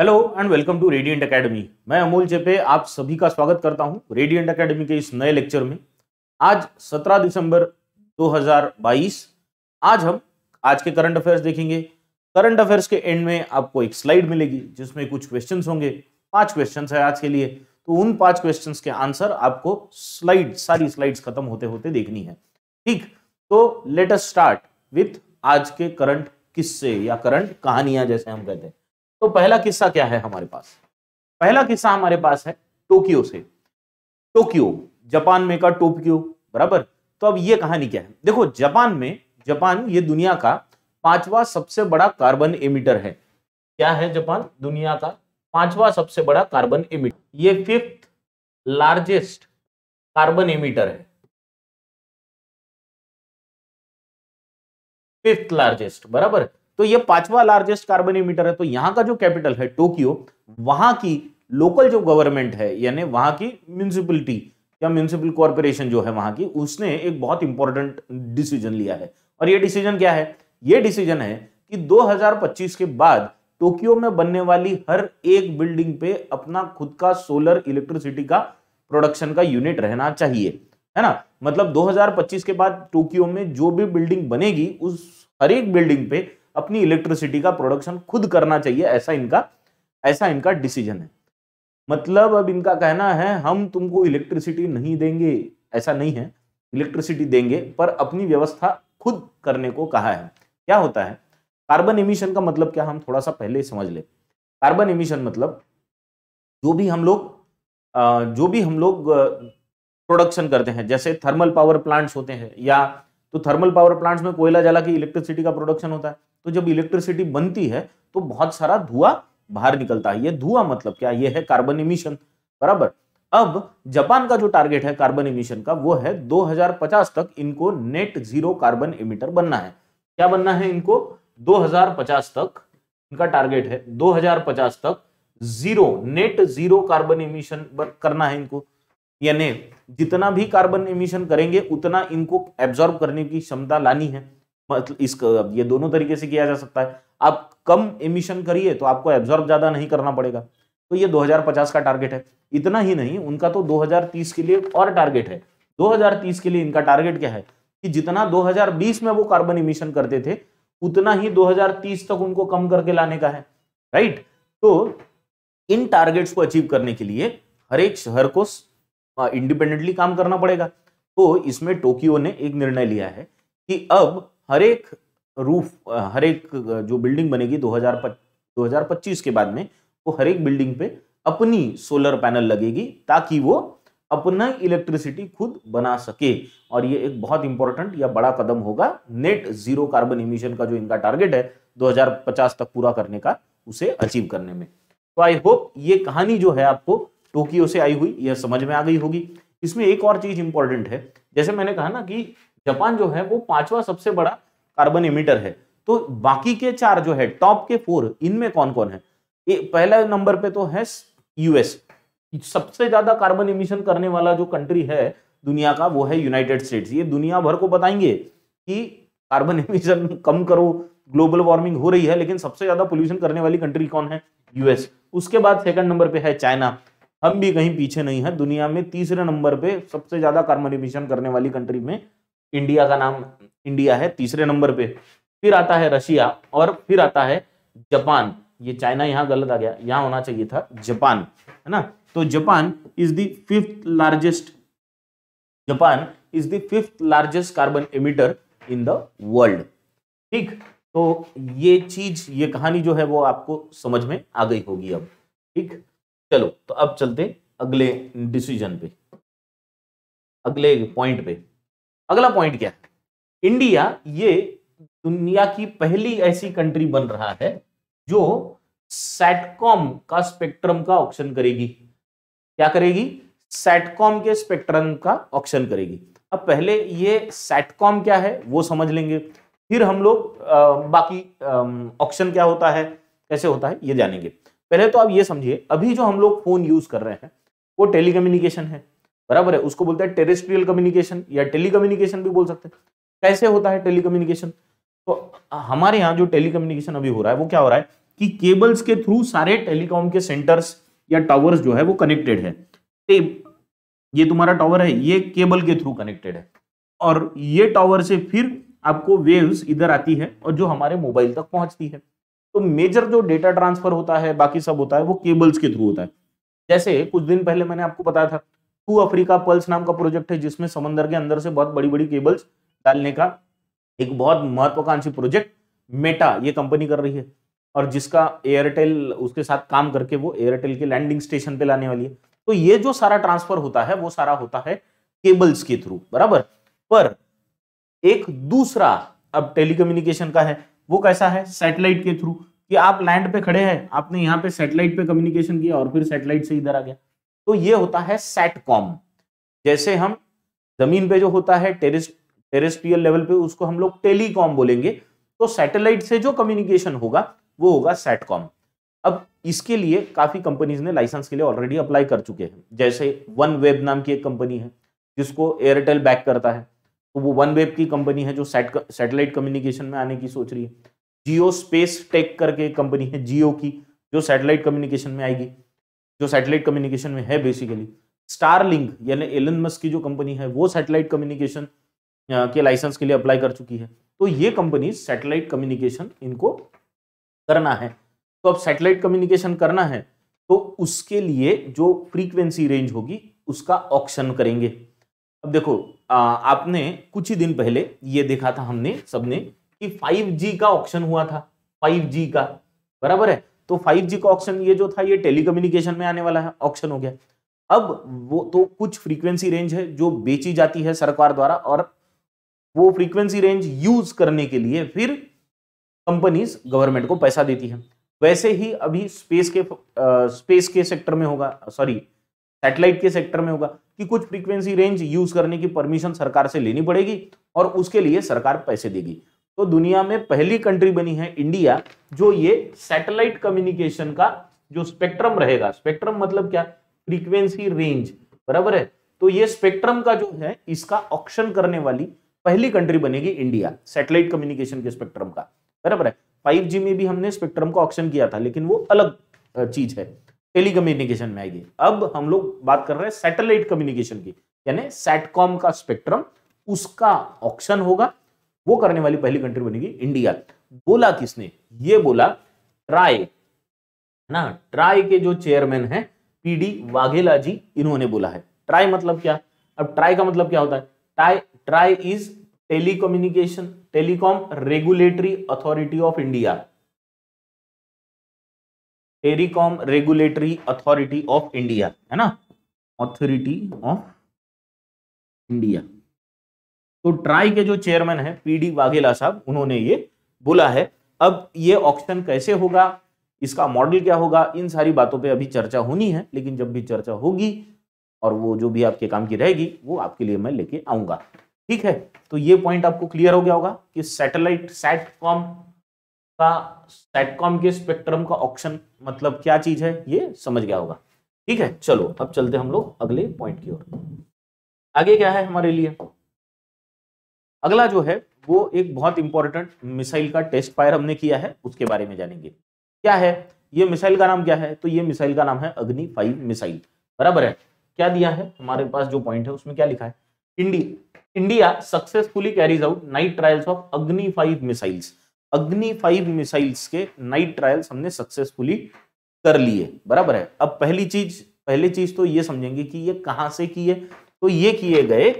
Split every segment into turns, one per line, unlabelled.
hello and welcome to Radiant Academy मैं अमोल चेपे आप सभी का स्वागत करता हूं रेडियंट एकेडमी के इस नए लेक्चर में आज 17 दिसंबर 2022 आज हम आज के करंट अफेयर्स देखेंगे करंट अफेयर्स के एंड में आपको एक स्लाइड मिलेगी जिसमें कुछ क्वेश्चंस होंगे पांच क्वेश्चंस है आज के लिए तो उन पांच क्वेश्चन के आंसर आपको स्लाइड सारी स्लाइड्स खत्म होते होते देखनी है ठीक तो लेटस स्टार्ट विथ आज के करंट किस्से या करंट कहानियां जैसे हम कहते हैं तो पहला किस्सा क्या है हमारे पास पहला किस्सा हमारे पास है टोक्यो से टोक्यो जापान में का टोक्यो बराबर तो अब ये कहानी क्या है देखो जापान में जापान ये दुनिया का पांचवा सबसे बड़ा कार्बन एमिटर है क्या है जापान दुनिया का पांचवा सबसे बड़ा कार्बन एमिटर ये फिफ्थ लार्जेस्ट कार्बन एमिटर है फिफ्थ लार्जेस्ट बराबर तो ये पांचवा लार्जेस्ट कार्बन इमिटर है तो यहां का जो कैपिटल है टोक्यो वहां की लोकल जो गवर्नमेंट है यानी वहां की म्यूनिसिपलिटी या म्यूनिसिपल कॉर्पोरेशन जो है वहां की उसने एक बहुत इंपॉर्टेंट डिसीजन लिया है और ये डिसीजन क्या है ये डिसीजन है कि 2025 के बाद टोक्यो में बनने वाली हर एक बिल्डिंग पे अपना खुद का सोलर इलेक्ट्रिसिटी का प्रोडक्शन का यूनिट रहना चाहिए है ना मतलब 2025 के बाद टोक्यो में जो भी बिल्डिंग बनेगी उस हर एक बिल्डिंग पे अपनी इलेक्ट्रिसिटी का प्रोडक्शन खुद करना चाहिए ऐसा इनका ऐसा इनका डिसीजन है मतलब अब इनका कहना है हम तुमको इलेक्ट्रिसिटी नहीं देंगे ऐसा नहीं है इलेक्ट्रिसिटी देंगे पर अपनी व्यवस्था खुद करने को कहा है क्या होता है कार्बन इमिशन का मतलब क्या हम थोड़ा सा पहले समझ ले कार्बन इमिशन मतलब जो भी हम लोग जो भी हम लोग प्रोडक्शन करते हैं जैसे थर्मल पावर प्लांट्स होते हैं या तो थर्मल पावर प्लांट्स में कोयला जला के इलेक्ट्रिसिटी का प्रोडक्शन होता है तो जब इलेक्ट्रिसिटी बनती है तो बहुत सारा धुआं बाहर निकलता है ये धुआं मतलब क्या ये है कार्बन इमिशन बराबर अब जापान का जो टारगेट है कार्बन इमिशन का वो है 2050 तक इनको नेट जीरो कार्बन इमिटर बनना है क्या बनना है इनको 2050 तक इनका टारगेट है 2050 तक zero net zero carbon emission करना है इनको यानी जितना भी कार्बन इमिशन करेंगे उतना इनको एब्जॉर्ब करने की क्षमता लानी है मतलब इसका ये दोनों तरीके से किया जा सकता है आप कम इमिशन करिए तो आपको एब्जॉर्ब ज्यादा नहीं करना पड़ेगा तो ये 2050 का टारगेट है इतना ही नहीं उनका तो 2030 के लिए और टारगेट है 2030 के लिए इनका टारगेट क्या है कि जितना 2020 में वो कार्बन इमिशन करते थे उतना ही 2030 तक उनको कम करके लाने का है राइट तो इन टारगेट्स को अचीव करने के लिए हर एक शहर को इंडिपेंडेंटली हाँ, काम करना पड़ेगा तो इसमें टोक्यो ने एक निर्णय लिया है कि अब हर एक रूफ हर एक जो बिल्डिंग बनेगी 2025 के बाद में वो हर एक बिल्डिंग पे अपनी सोलर पैनल लगेगी ताकि वो अपना इलेक्ट्रिसिटी खुद बना सके और ये एक बहुत इंपॉर्टेंट या बड़ा कदम होगा नेट जीरो कार्बन इमिशन का जो इनका टारगेट है 2050 तक पूरा करने का उसे अचीव करने में तो आई होप ये कहानी जो है आपको टोकियो से आई हुई यह समझ में आ गई होगी इसमें एक और चीज इंपॉर्टेंट है जैसे मैंने कहा ना कि जापान जो है वो पांचवा सबसे बड़ा कार्बन इमिटर है तो बाकी के चार जो है टॉप के फोर इनमें कौन कौन है ए, पहला नंबर पे तो है यूएस सबसे ज्यादा कार्बन इमिशन करने वाला जो कंट्री है दुनिया का वो है यूनाइटेड स्टेट्स ये दुनिया भर को बताएंगे कि कार्बन इमिशन कम करो ग्लोबल वार्मिंग हो रही है लेकिन सबसे ज्यादा पोल्यूशन करने वाली कंट्री कौन है यूएस उसके बाद सेकंड नंबर पे है चाइना हम भी कहीं पीछे नहीं है दुनिया में तीसरे नंबर पे सबसे ज्यादा कार्बन इमिशन करने वाली कंट्री में इंडिया का नाम इंडिया है तीसरे नंबर पे फिर आता है रशिया और फिर आता है जापान ये चाइना यहाँ गलत आ गया यहाँ होना चाहिए था जापान है ना तो Japan is the fifth largest Japan is the fifth largest carbon emitter in the world ठीक तो ये चीज ये कहानी जो है वो आपको समझ में आ गई होगी अब ठीक चलो तो अब चलते अगले डिसीजन पे अगले पॉइंट पे अगला पॉइंट क्या है इंडिया ये दुनिया की पहली ऐसी कंट्री बन रहा है जो सैटकॉम का स्पेक्ट्रम का ऑप्शन करेगी क्या करेगी सैटकॉम के स्पेक्ट्रम का ऑप्शन करेगी अब पहले ये सैटकॉम क्या है वो समझ लेंगे फिर हम लोग बाकी ऑप्शन क्या होता है कैसे होता है ये जानेंगे पहले तो आप ये समझिए अभी जो हम लोग फोन यूज कर रहे हैं वो टेली है बराबर है उसको बोलते हैं टेरेस्ट्रियल कम्युनिकेशन या टेली भी बोल सकते हैं कैसे होता है टेली तो हमारे यहाँ जो टेलीकम्युनिकेशन अभी हो रहा है वो क्या हो रहा है कि केबल्स के थ्रू सारे टेलीकॉम के सेंटर्स या टावर्स जो है वो कनेक्टेड है ये तुम्हारा टावर है ये केबल के थ्रू कनेक्टेड है और ये टावर से फिर आपको वेव्स इधर आती है और जो हमारे मोबाइल तक पहुंचती है तो मेजर जो डेटा ट्रांसफर होता है बाकी सब होता है वो केबल्स के थ्रू होता है जैसे कुछ दिन पहले मैंने आपको बताया था टू अफ्रीका पल्स नाम का प्रोजेक्ट है जिसमें समंदर के अंदर से बहुत बड़ी बड़ी केबल्स डालने का एक बहुत महत्वाकांक्षी प्रोजेक्ट मेटा ये कंपनी कर रही है और जिसका एयरटेल उसके साथ काम करके वो एयरटेल के लैंडिंग स्टेशन पे लाने वाली है तो ये जो सारा ट्रांसफर होता है वो सारा होता है केबल्स के थ्रू बराबर पर एक दूसरा अब टेलीकम्युनिकेशन का है वो कैसा है सैटेलाइट के थ्रू कि आप लैंड पे खड़े हैं आपने यहाँ पे सैटेलाइट पे कम्युनिकेशन किया और फिर सैटेलाइट से इधर आ गया तो ये होता है सैटकॉम जैसे हम जमीन पे जो होता है टेरेस्ट्रियल लेवल पे उसको हम लोग टेलीकॉम बोलेंगे तो सैटेलाइट से जो कम्युनिकेशन होगा वो होगा सैटकॉम अब इसके लिए काफी कंपनीज ने लाइसेंस के लिए ऑलरेडी अप्लाई कर चुके हैं जैसे वन वेब नाम की एक कंपनी है जिसको एयरटेल बैक करता है तो वो वन वेब की कंपनी है जो सैटेलाइट कम्युनिकेशन में आने की सोच रही है जियो स्पेस टेक करके कंपनी है जियो की जो सैटेलाइट कम्युनिकेशन में आएगी जो सैटेलाइट कम्युनिकेशन में है बेसिकली स्टारलिंक यानी एलन मस्क की जो कंपनी है वो सैटेलाइट कम्युनिकेशन के लाइसेंस के लिए अप्लाई कर चुकी है तो ये कंपनी सैटेलाइट कम्युनिकेशन इनको करना है तो अब सैटेलाइट कम्युनिकेशन करना है तो उसके लिए जो फ्रीक्वेंसी रेंज होगी उसका ऑप्शन करेंगे अब देखो आ, आपने कुछ ही दिन पहले ये देखा था हमने सबने कि 5G का ऑप्शन हुआ था 5G का बराबर है तो 5G का ऑप्शन ये जो था ये टेलीकम्युनिकेशन में आने वाला है ऑप्शन हो गया अब वो तो कुछ फ्रीक्वेंसी रेंज है जो बेची जाती है सरकार द्वारा और वो फ्रीक्वेंसी रेंज यूज करने के लिए फिर कंपनीज गवर्नमेंट को पैसा देती है वैसे ही अभी स्पेस के आ, स्पेस के सेक्टर में होगा सॉरी सैटेलाइट के सेक्टर में होगा कि कुछ फ्रीक्वेंसी रेंज यूज करने की परमिशन सरकार से लेनी पड़ेगी और उसके लिए सरकार पैसे देगी तो दुनिया में पहली कंट्री बनी है इंडिया जो ये सैटेलाइट कम्युनिकेशन का जो स्पेक्ट्रम रहेगा स्पेक्ट्रम मतलब क्या फ्रीक्वेंसी रेंज बराबर है तो ये स्पेक्ट्रम का जो है इसका ऑक्शन करने वाली पहली कंट्री बनेगी इंडिया सैटेलाइट कम्युनिकेशन के स्पेक्ट्रम का बराबर है फाइव में भी हमने स्पेक्ट्रम का ऑप्शन किया था लेकिन वो अलग चीज है टेली कम्युनिकेशन में आएगी अब हम लोग बात कर रहे हैं सैटेलाइट कम्युनिकेशन की यानी सैटकॉम का स्पेक्ट्रम उसका ऑप्शन होगा वो करने वाली पहली कंट्री बनेगी इंडिया बोला किसने ये बोला ट्राई ना ट्राई के जो चेयरमैन है पीडी वाघेला जी इन्होंने बोला है ट्राई मतलब क्या अब ट्राई का मतलब क्या होता है TRAI TRAI is telecommunication Telecom Regulatory Authority of India Telecom Regulatory Authority of India है ना अथॉरिटी ऑफ इंडिया तो ट्राई के जो चेयरमैन है पीडी वाघेला साहब उन्होंने ये बोला है अब ये ऑक्शन कैसे होगा इसका मॉडल क्या होगा इन सारी बातों पे अभी चर्चा होनी है लेकिन जब भी चर्चा होगी और वो जो भी आपके काम की रहेगी वो आपके लिए मैं लेके आऊंगा ठीक है तो ये पॉइंट आपको क्लियर हो गया होगा कि सैटेलाइट सैटकॉम का सैटकॉम के स्पेक्ट्रम का ऑप्शन मतलब क्या चीज है ये समझ गया होगा ठीक है चलो अब चलते हम लोग अगले पॉइंट की ओर आगे क्या है हमारे लिए अगला जो है वो एक बहुत इंपॉर्टेंट मिसाइल का टेस्ट फायर हमने किया है उसके बारे में जानेंगे क्या है ये मिसाइल का नाम क्या है तो ये मिसाइल का नाम है अग्नि फाइव मिसाइल बराबर है क्या दिया है हमारे पास जो पॉइंट है उसमें क्या लिखा है India India successfully carries out night trials of Agni five missiles Agni five missiles के नाइट ट्रायल्स हमने सक्सेसफुली कर लिए बराबर है अब पहली चीज पहली चीज तो ये समझेंगे कि ये कहां से किए तो ये किए गए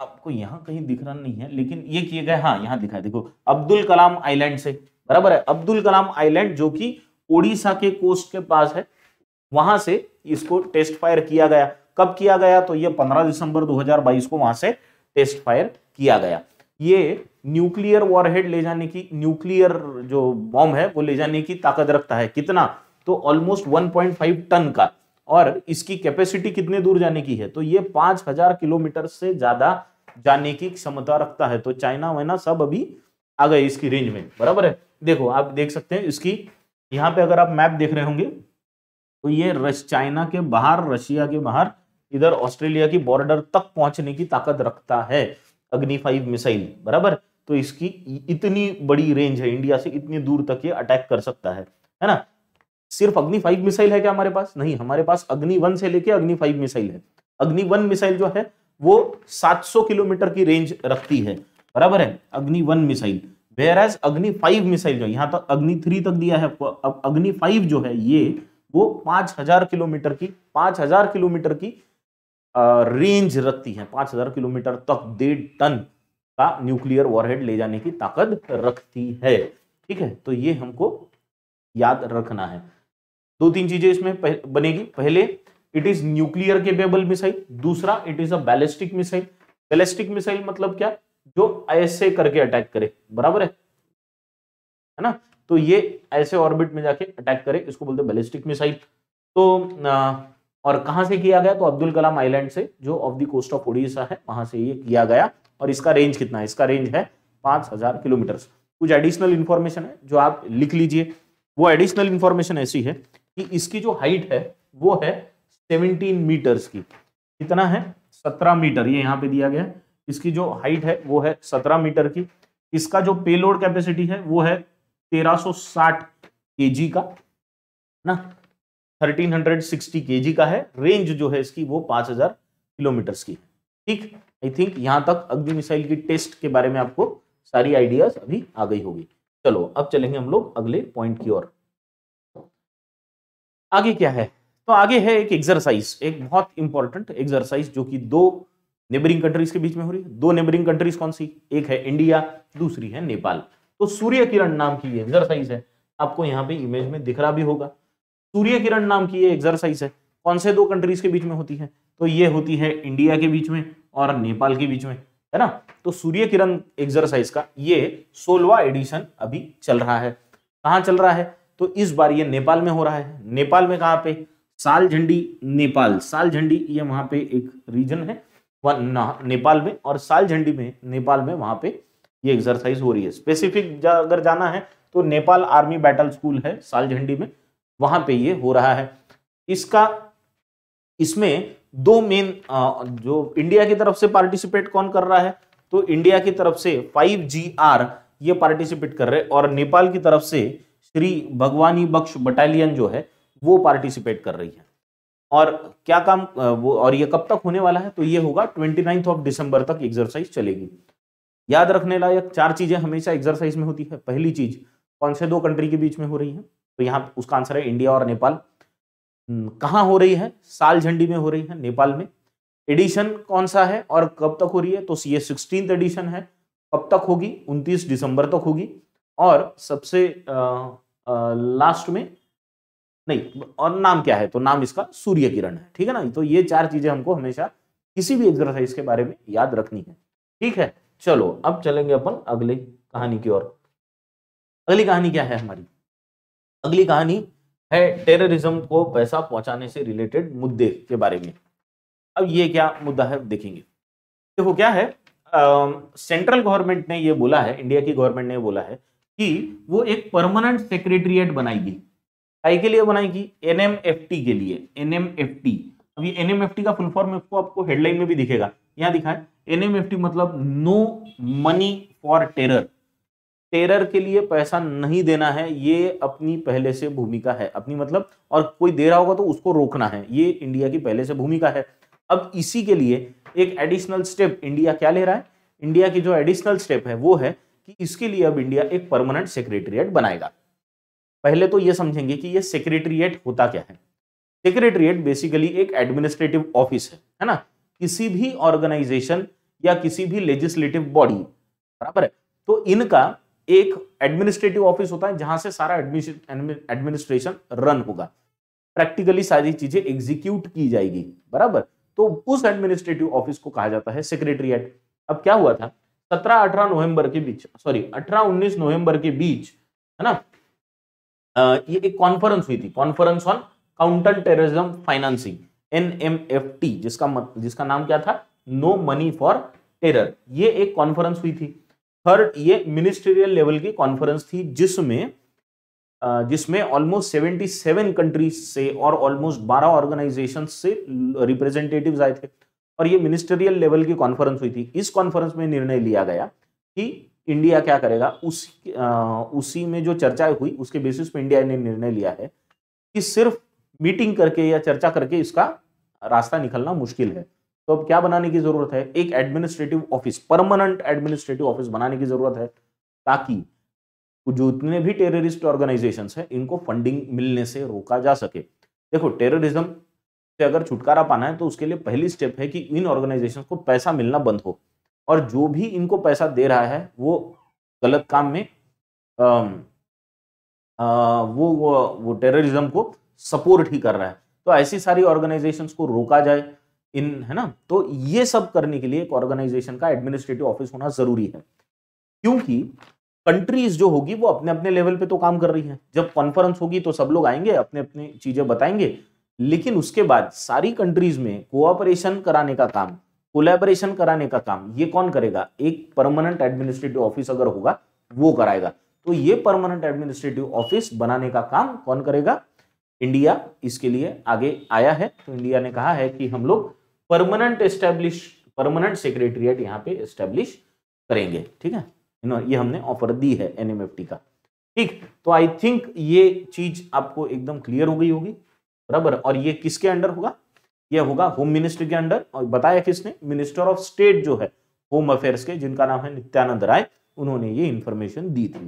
आपको यहाँ कहीं दिख रहा नहीं है लेकिन ये किए गए हाँ यहाँ दिखा है देखो अब्दुल कलाम आइलैंड से बराबर है अब्दुल कलाम आइलैंड जो कि ओडिशा के कोस्ट के पास है वहां से इसको टेस्ट फायर किया गया कब किया गया तो ये 15 दिसंबर 2022 को वहां से टेस्ट फायर किया गया ये न्यूक्लियर वॉरहेड ले जाने की न्यूक्लियर जो बॉम्ब है वो ले जाने की ताकत रखता है कितना तो ऑलमोस्ट 1.5 टन का और इसकी कैपेसिटी कितने दूर जाने की है तो ये पांच हजार किलोमीटर से ज्यादा जाने की क्षमता रखता है तो चाइना वाइना सब अभी आ गए इसकी रेंज में बराबर है देखो आप देख सकते हैं इसकी यहाँ पे अगर आप मैप देख रहे होंगे तो ये चाइना के बाहर रशिया के बाहर इधर ऑस्ट्रेलिया की बॉर्डर तक पहुंचने की ताकत रखता है अग्नि फाइव मिसाइल बराबर तो इसकी इतनी बड़ी रेंज है इंडिया से इतनी दूर तक ये अटैक कर सकता है है ना सिर्फ अग्नि फाइव मिसाइल है क्या हमारे पास नहीं हमारे पास अग्नि वन से लेके अग्नि फाइव मिसाइल है अग्नि वन मिसाइल जो है वो 700 किलोमीटर की रेंज रखती है बराबर है Agni one missile where as Agni five missile जो यहाँ तक तो अग्नि थ्री तक दिया है अब अग्नि फाइव जो है ये वो पांच किलोमीटर की पांच किलोमीटर की रेंज रखती है पांच किलोमीटर तक डेढ़ टन का न्यूक्लियर वॉरहेड ले जाने की ताकत रखती है ठीक है तो ये हमको याद रखना है दो तीन चीजें इसमें पह, बनेगी पहले it is nuclear capable missile दूसरा it is a ballistic missile ballistic missile मतलब क्या जो ऐसे करके अटैक करे बराबर है है ना तो ये ऐसे ऑर्बिट में जाके अटैक करे इसको बोलते हैं बैलिस्टिक मिसाइल तो आ, और कहां से किया गया तो अब्दुल कलाम आइलैंड से जो off the coast of Orissa है वहां से ये किया गया और इसका रेंज कितना है इसका रेंज है पांच हजार किलोमीटर कुछ एडिशनल इन्फॉर्मेशन है जो आप लिख लीजिए वो एडिशनल इन्फॉर्मेशन ऐसी है कि इसकी जो हाइट है वो है सेवनटीन मीटर्स की कितना है सत्रह मीटर ये यहाँ पे दिया गया इसकी जो हाइट है वो है सत्रह मीटर की इसका जो पेलोड कैपेसिटी है वो है 1360 केजी का ना 1360 केजी का है रेंज जो है इसकी वो 5000 किलोमीटर की ठीक आई थिंक यहां तक अग्नि मिसाइल की टेस्ट के बारे में आपको सारी आइडियाज अभी आ गई होगी चलो अब चलेंगे हम लोग अगले पॉइंट की ओर आगे क्या है तो आगे है एक एक्सरसाइज एक बहुत इंपॉर्टेंट एक्सरसाइज जो कि दो नेबरिंग कंट्रीज के बीच में हो रही है दो नेबरिंग कंट्रीज कौन सी एक है इंडिया दूसरी है नेपाल तो सूर्य किरण नाम की ये एक्सरसाइज है आपको यहाँ पे इमेज में दिख रहा भी होगा सूर्य किरण नाम की ये एक्सरसाइज है कौन से दो कंट्रीज के बीच में होती है तो ये होती है इंडिया के बीच में और नेपाल के बीच में है ना तो सूर्य किरण एक्सरसाइज का ये सोलवा एडिशन अभी चल रहा है कहाँ चल रहा है तो इस बार ये नेपाल में हो रहा है नेपाल में कहाँ पे साल झंडी नेपाल साल झंडी ये वहां पे एक रीजन है नेपाल में और साल झंडी में नेपाल में वहां पे ये एक्सरसाइज हो रही है स्पेसिफिक जा, अगर जाना है तो नेपाल आर्मी बैटल स्कूल है साल झंडी में वहां पे ये हो रहा है इसका इसमें दो मेन जो इंडिया की तरफ से पार्टिसिपेट कौन कर रहा है तो इंडिया की तरफ से फाइव जी आर ये पार्टिसिपेट कर रहे और नेपाल की तरफ से श्री भगवानी बख्श बटालियन जो है वो पार्टिसिपेट कर रही है और क्या काम वो और ये कब तक होने वाला है तो ये होगा ट्वेंटी नाइन्थ ऑफ दिसंबर तक एक्सरसाइज चलेगी याद रखने लायक चार चीजें हमेशा एक्सरसाइज में होती है पहली चीज कौन से दो कंट्री के बीच में हो रही है तो यहाँ उसका आंसर है इंडिया और नेपाल कहाँ हो रही है साल झंडी में हो रही है नेपाल में एडिशन कौन सा है और कब तक हो रही है तो ये सिक्सटीन एडिशन है कब तक होगी उनतीस दिसंबर तक होगी और सबसे लास्ट में नहीं और नाम क्या है तो नाम इसका सूर्य किरण है ठीक है ना तो ये चार चीजें हमको हमेशा किसी भी एक्सरसाइज के बारे में याद रखनी है ठीक है चलो अब चलेंगे अपन अगली कहानी की ओर अगली कहानी क्या है हमारी अगली कहानी है टेररिज्म को पैसा पहुंचाने से रिलेटेड मुद्दे के बारे में अब ये क्या मुद्दा है देखेंगे देखो क्या है सेंट्रल गवर्नमेंट ने ये बोला है इंडिया की गवर्नमेंट ने बोला है कि वो एक परमानेंट सेक्रेटरीट बनाएगी आई के लिए बनाएगी एनएमएफटी के लिए एनएमएफटी अब ये एनएमएफटी का फुल फॉर्म आपको आपको हेडलाइन में भी दिखेगा यहाँ दिखा है एनएमएफटी मतलब no money for terror terror के लिए पैसा नहीं देना है ये अपनी पहले से भूमिका है अपनी मतलब और कोई दे रहा होगा तो उसको रोकना है ये इंडिया की पहले से भूमिका है अब इसी के लिए एक एडिशनल स्टेप इंडिया क्या ले रहा है इंडिया की जो एडिशनल स्टेप है वो है कि इसके लिए अब इंडिया एक परमानेंट सेक्रेटरिएट बनाएगा पहले तो ये समझेंगे कि ये सेक्रेटरिएट होता क्या है सेक्रेटरिएट बेसिकली एक एडमिनिस्ट्रेटिव ऑफिस है है ना किसी भी ऑर्गेनाइजेशन या किसी भी लेजिस्लेटिव बॉडी बराबर है तो इनका एक एडमिनिस्ट्रेटिव ऑफिस होता है जहां से सारा एडमिनिस्ट्रेशन रन होगा प्रैक्टिकली सारी चीजें एग्जीक्यूट की जाएगी बराबर तो उस एडमिनिस्ट्रेटिव ऑफिस को कहा जाता है सेक्रेटरिएट अब क्या हुआ था सत्रह अठारह नवंबर के बीच सॉरी अठारह उन्नीस नवंबर के बीच है ना ये एक कॉन्फ्रेंस हुई थी conference on counter terrorism financing NMFT जिसका मत, जिसका नाम क्या था नो मनी फॉर टेरर ये एक कॉन्फ्रेंस हुई थी थर्ड ये मिनिस्ट्रियल लेवल की कॉन्फ्रेंस थी जिसमें जिसमें ऑलमोस्ट सेवेंटी सेवन कंट्रीज से और ऑलमोस्ट बारह ऑर्गेनाइजेशन से रिप्रेजेंटेटिव आए थे और ये मिनिस्टरियल लेवल की कॉन्फ्रेंस हुई थी इस कॉन्फ्रेंस में निर्णय लिया गया कि इंडिया क्या करेगा उस आ, उसी में जो चर्चा हुई उसके बेसिस पे इंडिया ने निर्णय लिया है कि सिर्फ मीटिंग करके या चर्चा करके इसका रास्ता निकलना मुश्किल है तो अब क्या बनाने की जरूरत है एक administrative office permanent administrative office बनाने की जरूरत है ताकि जो इतने भी टेररिस्ट ऑर्गेनाइजेशन है इनको फंडिंग मिलने से रोका जा सके देखो टेररिज्म से अगर छुटकारा पाना है तो उसके लिए पहली स्टेप है कि इन ऑर्गेनाइजेशन को पैसा मिलना बंद हो और जो भी इनको पैसा दे रहा है वो गलत काम में आ, आ, वो वो, वो टेररिज्म को सपोर्ट ही कर रहा है तो ऐसी सारी ऑर्गेनाइजेशंस को रोका जाए इन है ना तो ये सब करने के लिए एक ऑर्गेनाइजेशन का एडमिनिस्ट्रेटिव ऑफिस होना जरूरी है क्योंकि कंट्रीज जो होगी वो अपने अपने लेवल पे तो काम कर रही है जब कॉन्फ्रेंस होगी तो सब लोग आएंगे अपने अपने चीजें बताएंगे लेकिन उसके बाद सारी कंट्रीज में कोऑपरेशन कराने का काम कोलेबरेशन कराने का काम ये कौन करेगा एक परमानेंट एडमिनिस्ट्रेटिव ऑफिस अगर होगा वो कराएगा तो ये परमानेंट एडमिनिस्ट्रेटिव ऑफिस बनाने का काम कौन करेगा इंडिया इसके लिए आगे आया है तो इंडिया ने कहा है कि हम लोग परमानेंट एस्टेब्लिश परमानेंट सेक्रेटरियट यहाँ पे एस्टेब्लिश करेंगे ठीक है ये हमने ऑफर दी है एनएमएफटी का ठीक तो आई थिंक ये चीज आपको एकदम क्लियर हो गई होगी बराबर और ये किसके अंडर होगा ये होगा होम मिनिस्ट्री के अंडर और बताया किसने मिनिस्टर ऑफ स्टेट जो है होम अफेयर्स के जिनका नाम है नित्यानंद राय उन्होंने ये इंफॉर्मेशन दी थी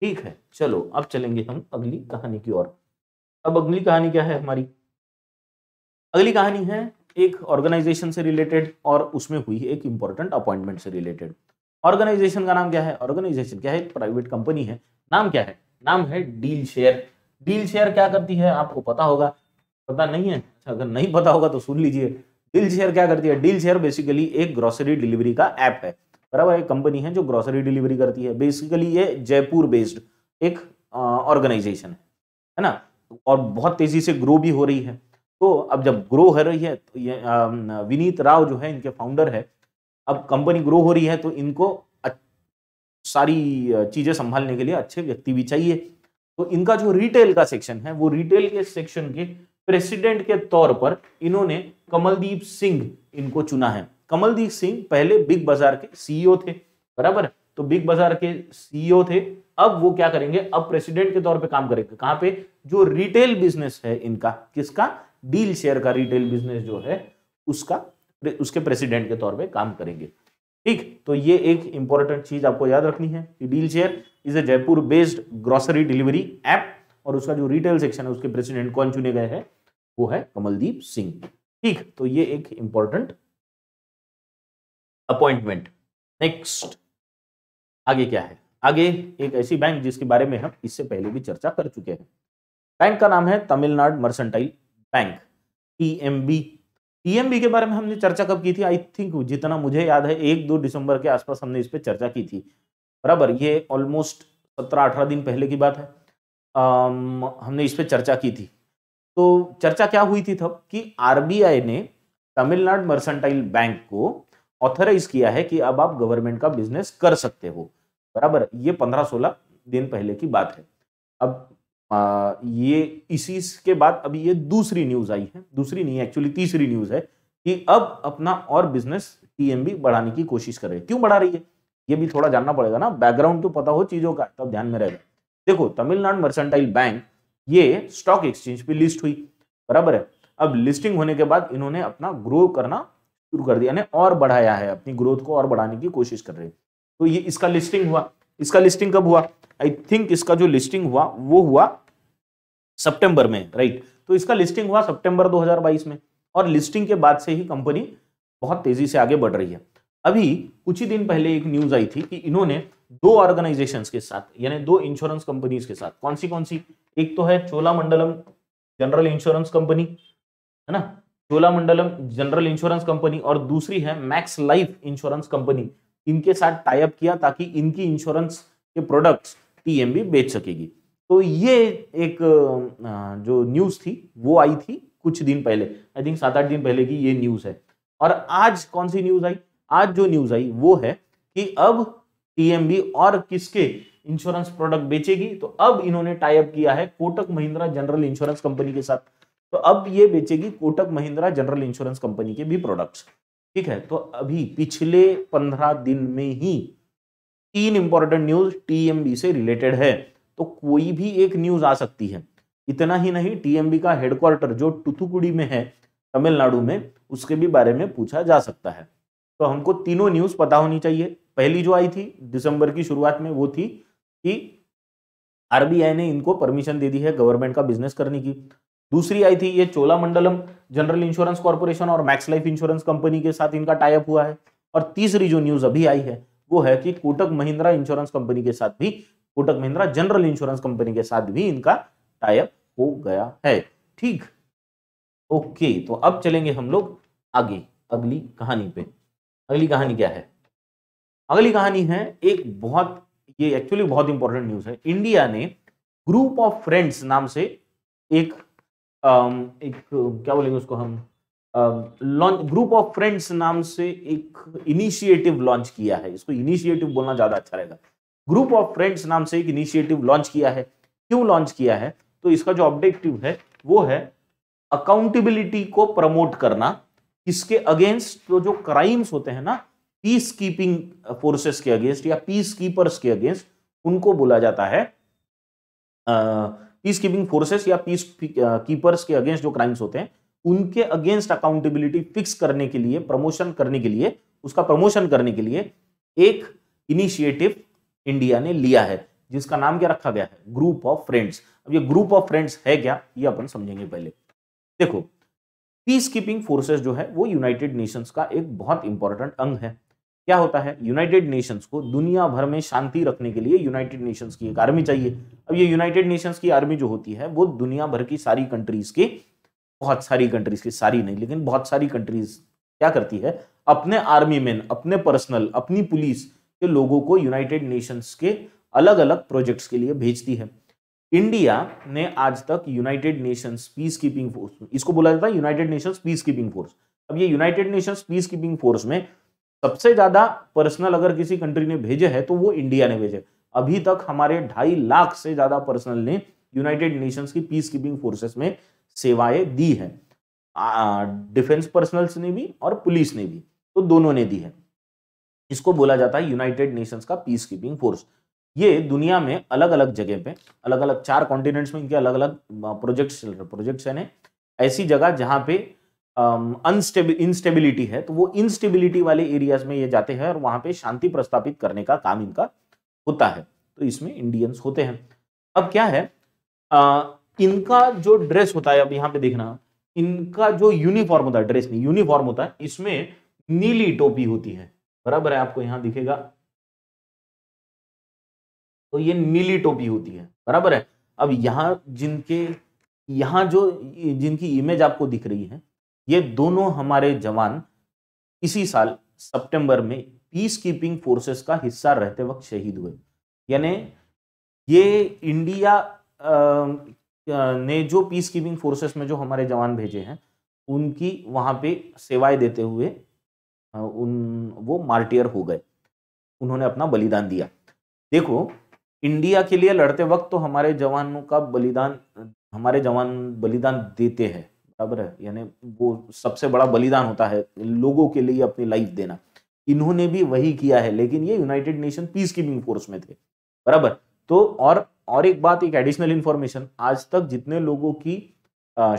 ठीक है चलो अब चलेंगे हम अगली कहानी की ओर अब अगली कहानी क्या है हमारी अगली कहानी है एक ऑर्गेनाइजेशन से रिलेटेड और उसमें हुई एक इंपॉर्टेंट अपॉइंटमेंट से रिलेटेड ऑर्गेनाइजेशन का नाम क्या है ऑर्गेनाइजेशन क्या है प्राइवेट कंपनी है नाम क्या है नाम है डील शेयर डील शेयर क्या करती है आपको पता होगा पता नहीं है अच्छा, अगर नहीं पता होगा तो सुन लीजिए डील शेयर क्या करती है डील शेयर बेसिकली एक ग्रोसरी डिलीवरी का ऐप है बराबर एक कंपनी है जो ग्रोसरी डिलीवरी करती है बेसिकली ये जयपुर बेस्ड एक ऑर्गेनाइजेशन है है ना और बहुत तेजी से ग्रो भी हो रही है तो अब जब ग्रो हो रही है तो ये विनीत राव जो है इनके फाउंडर है अब कंपनी ग्रो हो रही है तो इनको सारी चीज़ें संभालने के लिए अच्छे व्यक्ति भी चाहिए तो इनका जो रिटेल का सेक्शन है वो रिटेल के सेक्शन के प्रेसिडेंट के तौर पर इन्होंने कमलदीप सिंह इनको चुना है कमलदीप सिंह पहले बिग बाजार के सीईओ e थे बराबर तो बिग बाजार के सीईओ e थे अब वो क्या करेंगे अब प्रेसिडेंट के तौर पे काम करेंगे कहां पे जो रिटेल बिजनेस है इनका किसका डील शेयर का रिटेल बिजनेस जो है उसका उसके प्रेसिडेंट के तौर पे काम करेंगे ठीक तो ये एक इंपॉर्टेंट चीज आपको याद रखनी है कि DealShare is a Jaipur based grocery delivery app और उसका जो रिटेल सेक्शन है उसके प्रेसिडेंट कौन चुने गए हैं वो है कमलदीप सिंह ठीक तो ये एक इंपॉर्टेंट अपॉइंटमेंट नेक्स्ट आगे क्या है आगे एक ऐसी बैंक जिसके बारे में हम इससे पहले भी चर्चा कर चुके हैं बैंक का नाम है Tamil Nadu Mercantile Bank TMB TMB के बारे में हमने चर्चा कब की थी आई थिंक जितना मुझे याद है एक दो दिसंबर के आसपास हमने इस पर चर्चा की थी बराबर ये ऑलमोस्ट सत्रह अठारह दिन पहले की बात है आम, हमने इस पर चर्चा की थी तो चर्चा क्या हुई थी तब कि आरबीआई ने तमिलनाडु मर्सेंटाइल बैंक को ऑथराइज किया है कि अब आप गवर्नमेंट का बिजनेस कर सकते हो बराबर ये पंद्रह सोलह दिन पहले की बात है अब आ, ये इसी के बाद अभी ये दूसरी न्यूज आई है दूसरी नहीं एक्चुअली तीसरी न्यूज है कि अब अपना और बिजनेस टीएमबी बढ़ाने की कोशिश कर रही है क्यों बढ़ा रही है ये भी थोड़ा जानना पड़ेगा ना बैकग्राउंड तो पता हो चीजों का तब ध्यान में रहेगा देखो तमिलनाडु मर्सेंटाइल बैंक ये स्टॉक एक्सचेंज पे लिस्ट हुई बराबर है अब लिस्टिंग होने के बाद इन्होंने अपना ग्रो करना शुरू कर दिया यानी और बढ़ाया है अपनी ग्रोथ को और बढ़ाने की कोशिश कर रहे हैं तो ये इसका लिस्टिंग हुआ इसका लिस्टिंग कब हुआ आई थिंक इसका जो लिस्टिंग हुआ वो हुआ सेप्टेम्बर में राइट तो इसका लिस्टिंग हुआ सेप्टेम्बर दो में और लिस्टिंग के बाद से ही कंपनी बहुत तेजी से आगे बढ़ रही है अभी कुछ ही दिन पहले एक न्यूज आई थी कि इन्होंने दो ऑर्गेनाइजेशंस के साथ यानी दो इंश्योरेंस कंपनीज के साथ कौन सी कौन सी एक तो है Chola Mandalam General Insurance Company है ना मंडलम जनरल इंश्योरेंस कंपनी और दूसरी है मैक्स लाइफ इंश्योरेंस कंपनी इनके साथ टाइप किया ताकि इनकी इंश्योरेंस के प्रोडक्ट्स टीएमबी बेच सकेगी तो ये एक जो न्यूज थी वो आई थी कुछ दिन पहले आई थिंक सात आठ दिन पहले की ये न्यूज है और आज कौन सी न्यूज आई आज जो न्यूज आई वो है कि अब टीएमबी और किसके इंश्योरेंस प्रोडक्ट बेचेगी तो अब इन्होंने टाइप किया है Kotak Mahindra General Insurance Company के साथ तो अब ये बेचेगी Kotak Mahindra General Insurance Company के भी प्रोडक्ट्स ठीक है तो अभी पिछले पंद्रह दिन में ही तीन इंपॉर्टेंट न्यूज टीएमबी से रिलेटेड है तो कोई भी एक न्यूज आ सकती है इतना ही नहीं टीएमबी का हेडक्वार्टर जो टुथुकुड़ी में है तमिलनाडु में उसके भी बारे में पूछा जा सकता है तो हमको तीनों न्यूज पता होनी चाहिए पहली जो आई थी दिसंबर की शुरुआत में वो थी कि आरबीआई ने इनको परमिशन दे दी है गवर्नमेंट का बिजनेस करने की दूसरी आई थी ये Chola Mandalam General Insurance Corporation और मैक्स लाइफ इंश्योरेंस कंपनी के साथ इनका टाइप हुआ है और तीसरी जो न्यूज अभी आई है वो है कि कोटक महिंद्रा इंश्योरेंस कंपनी के साथ भी Kotak Mahindra General Insurance Company के साथ भी इनका टाइप हो गया है ठीक ओके तो अब चलेंगे हम लोग आगे अगली कहानी पे अगली कहानी क्या है अगली कहानी है एक बहुत ये एक्चुअली बहुत इंपॉर्टेंट न्यूज है इंडिया ने ग्रुप ऑफ फ्रेंड्स नाम से एक आम, um, एक क्या बोलेंगे उसको हम लॉन्च ग्रुप ऑफ फ्रेंड्स नाम से एक इनिशिएटिव लॉन्च किया है इसको इनिशिएटिव बोलना ज्यादा अच्छा रहेगा ग्रुप ऑफ फ्रेंड्स नाम से एक इनिशिएटिव लॉन्च किया है क्यों लॉन्च किया है तो इसका जो ऑब्जेक्टिव है वो है अकाउंटेबिलिटी को प्रमोट करना इसके अगेंस्ट तो जो क्राइम्स होते हैं ना पीस कीपिंग फोर्सेस के अगेंस्ट या पीस कीपर्स के अगेंस्ट उनको बोला जाता है पीस कीपिंग फोर्सेस या पीस कीपर्स के अगेंस्ट जो क्राइम्स होते हैं उनके अगेंस्ट अकाउंटेबिलिटी फिक्स करने के लिए प्रमोशन करने के लिए उसका प्रमोशन करने के लिए एक इनिशिएटिव इंडिया ने लिया है जिसका नाम क्या रखा गया है ग्रुप ऑफ फ्रेंड्स अब ये ग्रुप ऑफ फ्रेंड्स है क्या ये अपन समझेंगे पहले देखो पीस कीपिंग फोर्सेस जो है वो यूनाइटेड नेशंस का एक बहुत इंपॉर्टेंट अंग है क्या होता है यूनाइटेड नेशंस को दुनिया भर में शांति रखने के लिए यूनाइटेड नेशंस की एक आर्मी चाहिए अब ये यूनाइटेड नेशंस की आर्मी जो होती है वो दुनिया भर की सारी कंट्रीज की बहुत सारी कंट्रीज की सारी नहीं लेकिन बहुत सारी कंट्रीज क्या करती है अपने आर्मी मैन अपने पर्सनल अपनी पुलिस के लोगों को यूनाइटेड नेशंस के अलग अलग प्रोजेक्ट्स के लिए भेजती है इंडिया ने आज तक United Nations peacekeeping force इसको बोला जाता है United Nations peacekeeping force अब ये United Nations peacekeeping force में सबसे ज्यादा पर्सनल अगर किसी कंट्री ने भेजे है तो वो इंडिया ने भेजे अभी तक हमारे ढाई लाख से ज्यादा पर्सनल ने यूनाइटेड नेशंस की पीस कीपिंग फोर्सेस में सेवाएं दी है डिफेंस पर्सनल्स ने भी और पुलिस ने भी तो दोनों ने दी है इसको बोला जाता है यूनाइटेड नेशंस का पीस कीपिंग फोर्स ये दुनिया में अलग अलग जगह पे अलग अलग चार कॉन्टिनेंट्स में इनके अलग अलग प्रोजेक्ट्स चल रहे प्रोजेक्ट्स हैं ऐसी जगह जहाँ पे अनस्टेबिल इंस्टेबिलिटी है तो वो इंस्टेबिलिटी वाले एरियाज में ये जाते हैं और वहां पे शांति प्रस्तापित करने का काम इनका होता है तो इसमें इंडियंस होते हैं अब क्या है आ, इनका जो ड्रेस होता है अब यहाँ पे देखना इनका जो यूनिफॉर्म होता है ड्रेस नहीं यूनिफॉर्म होता है इसमें नीली टोपी होती है बराबर है आपको यहाँ दिखेगा तो ये नीली टोपी होती है बराबर है अब यहाँ जिनके यहाँ जो जिनकी इमेज आपको दिख रही है ये दोनों हमारे जवान इसी साल सितंबर में पीस कीपिंग फोर्सेस का हिस्सा रहते वक्त शहीद हुए यानी ये इंडिया ने जो पीस कीपिंग फोर्सेस में जो हमारे जवान भेजे हैं उनकी वहाँ पे सेवाएं देते हुए उन वो मार्टियर हो गए उन्होंने अपना बलिदान दिया देखो इंडिया के लिए लड़ते वक्त तो हमारे जवानों का बलिदान हमारे जवान बलिदान देते हैं बराबर है यानी वो सबसे बड़ा बलिदान होता है लोगों के लिए अपनी लाइफ देना इन्होंने भी वही किया है लेकिन ये United Nation peacekeeping force में थे बराबर तो और और एक बात एक एडिशनल इन्फॉर्मेशन आज तक जितने लोगों की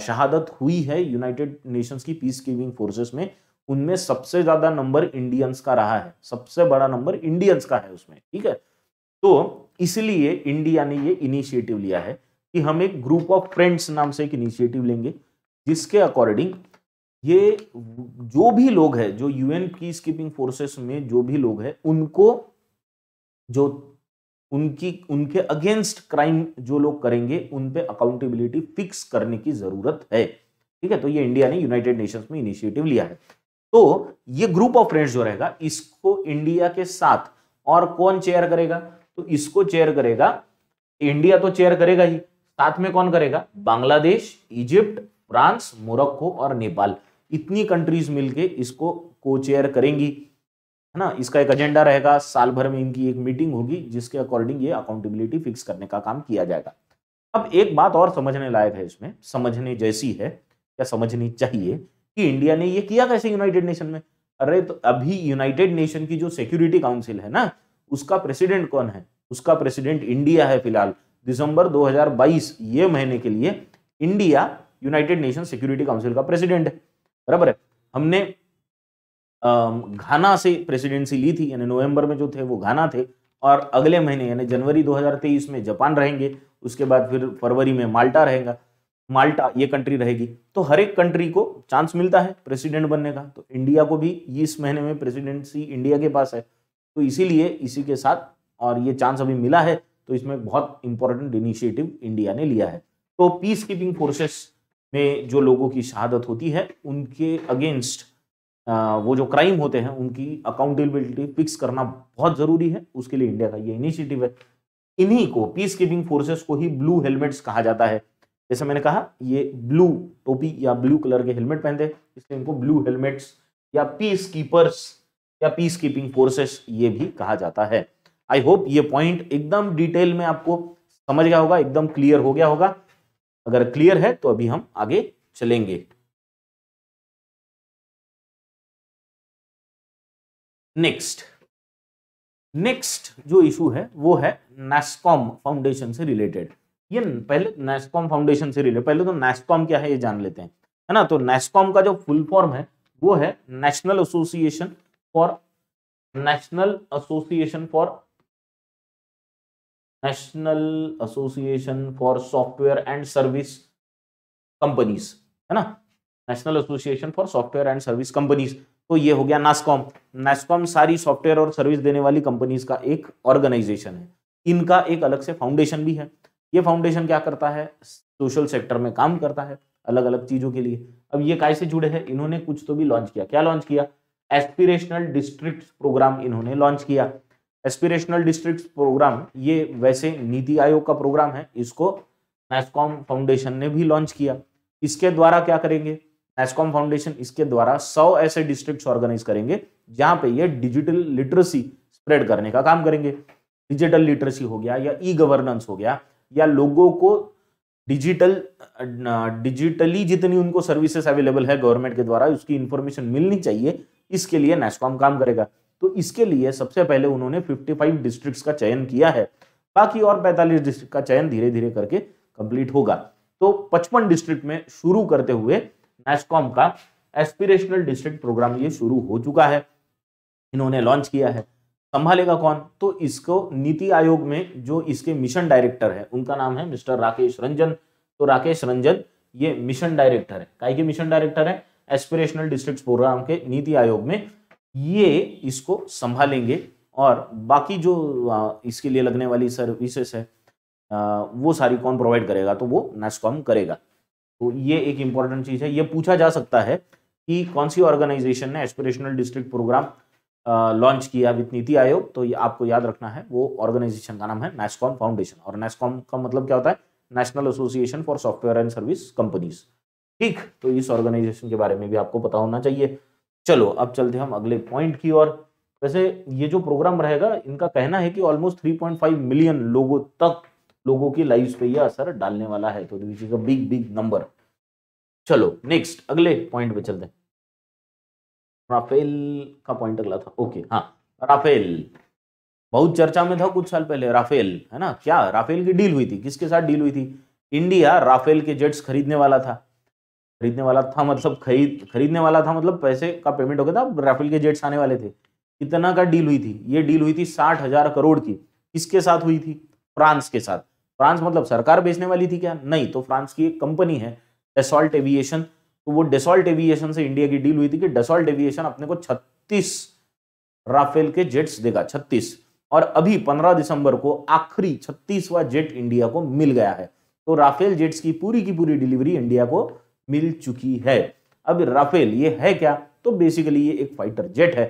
शहादत हुई है यूनाइटेड नेशंस की पीस कीपिंग फोर्सेस में उनमें सबसे ज्यादा नंबर इंडियंस का रहा है सबसे बड़ा नंबर इंडियंस का है उसमें ठीक है तो इसलिए इंडिया ने ये इनिशिएटिव लिया है कि हम एक ग्रुप ऑफ फ्रेंड्स नाम से एक इनिशिएटिव लेंगे जिसके अकॉर्डिंग ये जो भी लोग हैं जो यूएन पीस कीपिंग फोर्सेस में जो भी लोग हैं उनको जो उनकी उनके अगेंस्ट क्राइम जो लोग करेंगे उन पे अकाउंटेबिलिटी फिक्स करने की जरूरत है ठीक है तो ये इंडिया ने यूनाइटेड नेशंस में इनिशिएटिव लिया है तो ये ग्रुप ऑफ फ्रेंड्स जो रहेगा इसको इंडिया के साथ और कौन चेयर करेगा तो इसको चेयर करेगा इंडिया तो चेयर करेगा ही साथ में कौन करेगा बांग्लादेश इजिप्ट फ्रांस मोरक्को और नेपाल इतनी कंट्रीज मिलके इसको को चेयर करेंगी है ना इसका एक एजेंडा रहेगा साल भर में इनकी एक मीटिंग होगी जिसके अकॉर्डिंग ये अकाउंटेबिलिटी फिक्स करने का काम किया जाएगा अब एक बात और समझने लायक है इसमें समझने जैसी है या समझनी चाहिए कि इंडिया ने ये किया कैसे यूनाइटेड नेशन में अरे तो अभी यूनाइटेड नेशन की जो सिक्योरिटी काउंसिल है ना उसका प्रेसिडेंट कौन है उसका प्रेसिडेंट इंडिया है फिलहाल दिसंबर 2022 ये महीने के लिए India United Nation Security Council का प्रेसिडेंट है बराबर है हमने घाना से प्रेसिडेंसी ली थी यानी नवंबर में जो थे वो घाना थे और अगले महीने यानी जनवरी 2023 में जापान रहेंगे उसके बाद फिर फरवरी में माल्टा रहेगा माल्टा ये कंट्री रहेगी तो हर एक कंट्री को चांस मिलता है प्रेसिडेंट बनने का तो इंडिया को भी इस महीने में प्रेसिडेंसी इंडिया के पास है तो इसीलिए इसी के साथ और ये चांस अभी मिला है तो इसमें बहुत इंपॉर्टेंट इनिशिएटिव इंडिया ने लिया है तो पीस कीपिंग फोर्सेस में जो लोगों की शहादत होती है उनके अगेंस्ट वो जो क्राइम होते हैं उनकी अकाउंटेबिलिटी फिक्स करना बहुत ज़रूरी है उसके लिए इंडिया का ये इनिशिएटिव है इन्हीं को पीस कीपिंग फोर्सेस को ही ब्लू हेलमेट्स कहा जाता है जैसे मैंने कहा ये ब्लू टोपी या ब्लू कलर के हेलमेट पहनते हैं इसलिए इनको ब्लू हेलमेट्स या पीस कीपर्स या पीस कीपिंग फोर्सेस ये भी कहा जाता है आई होप ये पॉइंट एकदम डिटेल में आपको समझ गया होगा एकदम क्लियर हो गया होगा अगर क्लियर है तो अभी हम आगे चलेंगे नेक्स्ट नेक्स्ट जो इशू है वो है नेस्कॉम फाउंडेशन से रिलेटेड ये पहले नेस्कॉम फाउंडेशन से रिलेटेड पहले तो नेस्कॉम क्या है ये जान लेते हैं है ना तो नेस्कॉम का जो फुल फॉर्म है वो है national association for national association for national association for software and service companies है ना national association for software and service companies तो ये हो गया नास्कॉम नास्कॉम सारी सॉफ्टवेयर और सर्विस देने वाली कंपनीज का एक ऑर्गेनाइजेशन है इनका एक अलग से फाउंडेशन भी है ये फाउंडेशन क्या करता है सोशल सेक्टर में काम करता है अलग अलग चीजों के लिए अब ये कैसे जुड़े हैं इन्होंने कुछ तो भी लॉन्च किया क्या लॉन्च किया एस्पिरेशनल डिस्ट्रिक्ट प्रोग्राम इन्होंने लॉन्च किया एस्पिरेशनल डिस्ट्रिक्ट प्रोग्राम ये वैसे नीति आयोग का प्रोग्राम है इसको नेस्कॉम फाउंडेशन ने भी लॉन्च किया इसके द्वारा क्या करेंगे नेस्कॉम फाउंडेशन इसके द्वारा सौ ऐसे डिस्ट्रिक्ट ऑर्गेनाइज करेंगे जहां पे ये डिजिटल लिटरेसी स्प्रेड करने का काम करेंगे डिजिटल लिटरेसी हो गया या ई गवर्नेंस हो गया या लोगों को डिजिटल डिजिटली जितनी उनको सर्विसेज अवेलेबल है गवर्नमेंट के द्वारा उसकी इंफॉर्मेशन मिलनी चाहिए इसके लिए नेस्कॉम काम करेगा तो इसके लिए सबसे पहले उन्होंने 55 डिस्ट्रिक्ट्स का चयन किया है बाकी और 45 डिस्ट्रिक्ट का चयन धीरे धीरे करके कंप्लीट होगा तो 55 डिस्ट्रिक्ट में शुरू करते हुए नेस्कॉम का एस्पिरेशनल डिस्ट्रिक्ट प्रोग्राम ये शुरू हो चुका है इन्होंने लॉन्च किया है संभालेगा कौन तो इसको नीति आयोग में जो इसके मिशन डायरेक्टर है उनका नाम है मिस्टर राकेश रंजन तो राकेश रंजन ये मिशन डायरेक्टर है काय के मिशन डायरेक्टर है एस्पिरेशनल डिस्ट्रिक्ट प्रोग्राम के नीति आयोग में ये इसको संभालेंगे और बाकी जो इसके लिए लगने वाली सर्विसेस है वो सारी कौन प्रोवाइड करेगा तो वो नेस्कॉम करेगा तो ये एक इंपॉर्टेंट चीज़ है ये पूछा जा सकता है कि कौन सी ऑर्गेनाइजेशन ने एस्पिरेशनल डिस्ट्रिक्ट प्रोग्राम लॉन्च किया विथ नीति आयोग तो ये आपको याद रखना है वो ऑर्गेनाइजेशन का नाम है नेस्कॉम फाउंडेशन और नेस्कॉम का मतलब क्या होता है national association for software and service companies ठीक तो इस ऑर्गेनाइजेशन के बारे में भी आपको पता होना चाहिए चलो अब चलते हम अगले पॉइंट की ओर वैसे ये जो प्रोग्राम रहेगा इनका कहना है कि ऑलमोस्ट 3.5 मिलियन लोगों तक लोगों की लाइफ पे यह असर डालने वाला है तो this is a big big number चलो नेक्स्ट अगले पॉइंट पे चलते राफेल का पॉइंट अगला था ओके हाँ राफेल बहुत चर्चा में था कुछ साल पहले राफेल है ना क्या राफेल की डील हुई थी किसके साथ डील हुई थी इंडिया राफेल के जेट्स खरीदने वाला था खरीदने वाला था मतलब खरीद खरीदने वाला था मतलब पैसे का पेमेंट हो गया था राफेल के जेट्स आने वाले थे इतना का डील हुई थी ये डील हुई थी साठ हजार करोड़ की किसके साथ हुई थी फ्रांस के साथ फ्रांस मतलब सरकार बेचने वाली थी क्या नहीं तो फ्रांस की एक कंपनी है डेसॉल्ट एविएशन तो वो डेसॉल्ट एविएशन से इंडिया की डील हुई थी कि डेसॉल्ट एविएशन अपने को छत्तीस राफेल के जेट्स देगा छत्तीस और अभी पंद्रह दिसंबर को आखिरी छत्तीसवा जेट इंडिया को मिल गया है तो राफेल जेट्स की पूरी की पूरी डिलीवरी इंडिया को मिल चुकी है अब राफेल ये है क्या तो बेसिकली ये एक फाइटर जेट है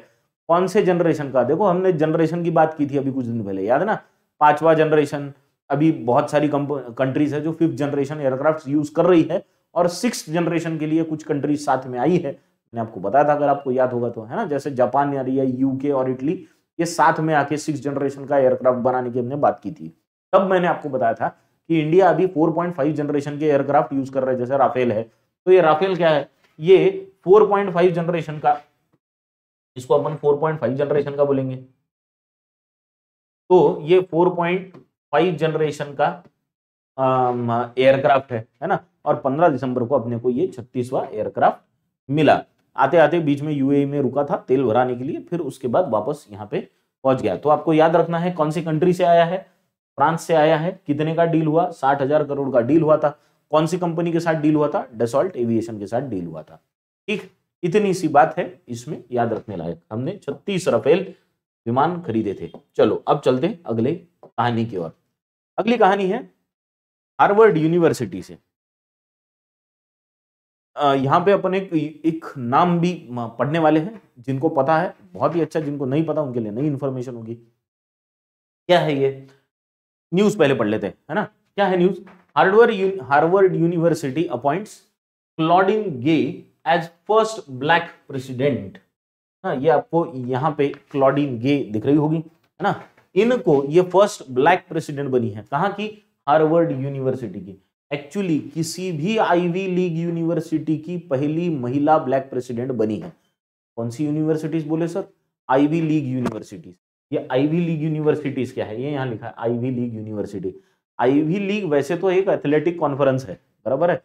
कौन से जनरेशन का देखो हमने जनरेशन की बात की थी अभी कुछ दिन पहले याद है ना पांचवा जनरेशन अभी बहुत सारी कंट्रीज है जो फिफ्थ जनरेशन एयरक्राफ्ट यूज कर रही है और सिक्स जनरेशन के लिए कुछ कंट्रीज साथ में आई है मैंने आपको बताया था अगर आपको याद होगा तो है ना जैसे जापान या रिया यूके और इटली ये साथ में आके सिक्स जनरेशन का एयरक्राफ्ट बनाने की हमने बात की थी तब मैंने आपको बताया था कि इंडिया अभी 4.5 जनरेशन के एयरक्राफ्ट यूज कर रहा है जैसे राफेल है तो ये राफेल क्या है ये 4.5 जनरेशन का इसको अपन 4.5 जनरेशन का बोलेंगे तो ये 4.5 जनरेशन का एयरक्राफ्ट है है ना और 15 दिसंबर को अपने को ये छत्तीसवा एयरक्राफ्ट मिला आते आते बीच में यूएई e में रुका था तेल भराने के लिए फिर उसके बाद वापस यहाँ पे पहुंच गया तो आपको याद रखना है कौन सी कंट्री से आया है फ्रांस से आया है कितने का डील हुआ साठ हजार करोड़ का डील हुआ था कौन सी कंपनी के साथ डील हुआ था डेसॉल्ट एविएशन के साथ डील हुआ था ठीक इतनी सी बात है इसमें याद रखने लायक हमने छत्तीस रफेल विमान खरीदे थे चलो अब चलते अगले कहानी की ओर अगली कहानी है हार्वर्ड यूनिवर्सिटी से यहाँ पे अपन एक एक नाम भी पढ़ने वाले हैं जिनको पता है बहुत ही अच्छा जिनको नहीं पता उनके लिए नई इन्फॉर्मेशन होगी क्या है ये न्यूज पहले पढ़ लेते हैं है ना क्या है news Harvard Harvard University appoints Claudine Gay as first black president ना हाँ, ये आपको यहाँ पे क्लॉडिन गे दिख रही होगी है ना इनको ये फर्स्ट ब्लैक प्रेसिडेंट बनी है कहाँ की हार्वर्ड यूनिवर्सिटी की एक्चुअली किसी भी आईवी लीग यूनिवर्सिटी की पहली महिला ब्लैक प्रेसिडेंट बनी है कौन सी यूनिवर्सिटीज बोले सर आईवी लीग यूनिवर्सिटीज ये आईवी लीग यूनिवर्सिटीज क्या है ये यहाँ लिखा है Ivy League university Ivy League वैसे तो एक एथलेटिक कॉन्फ्रेंस है बराबर है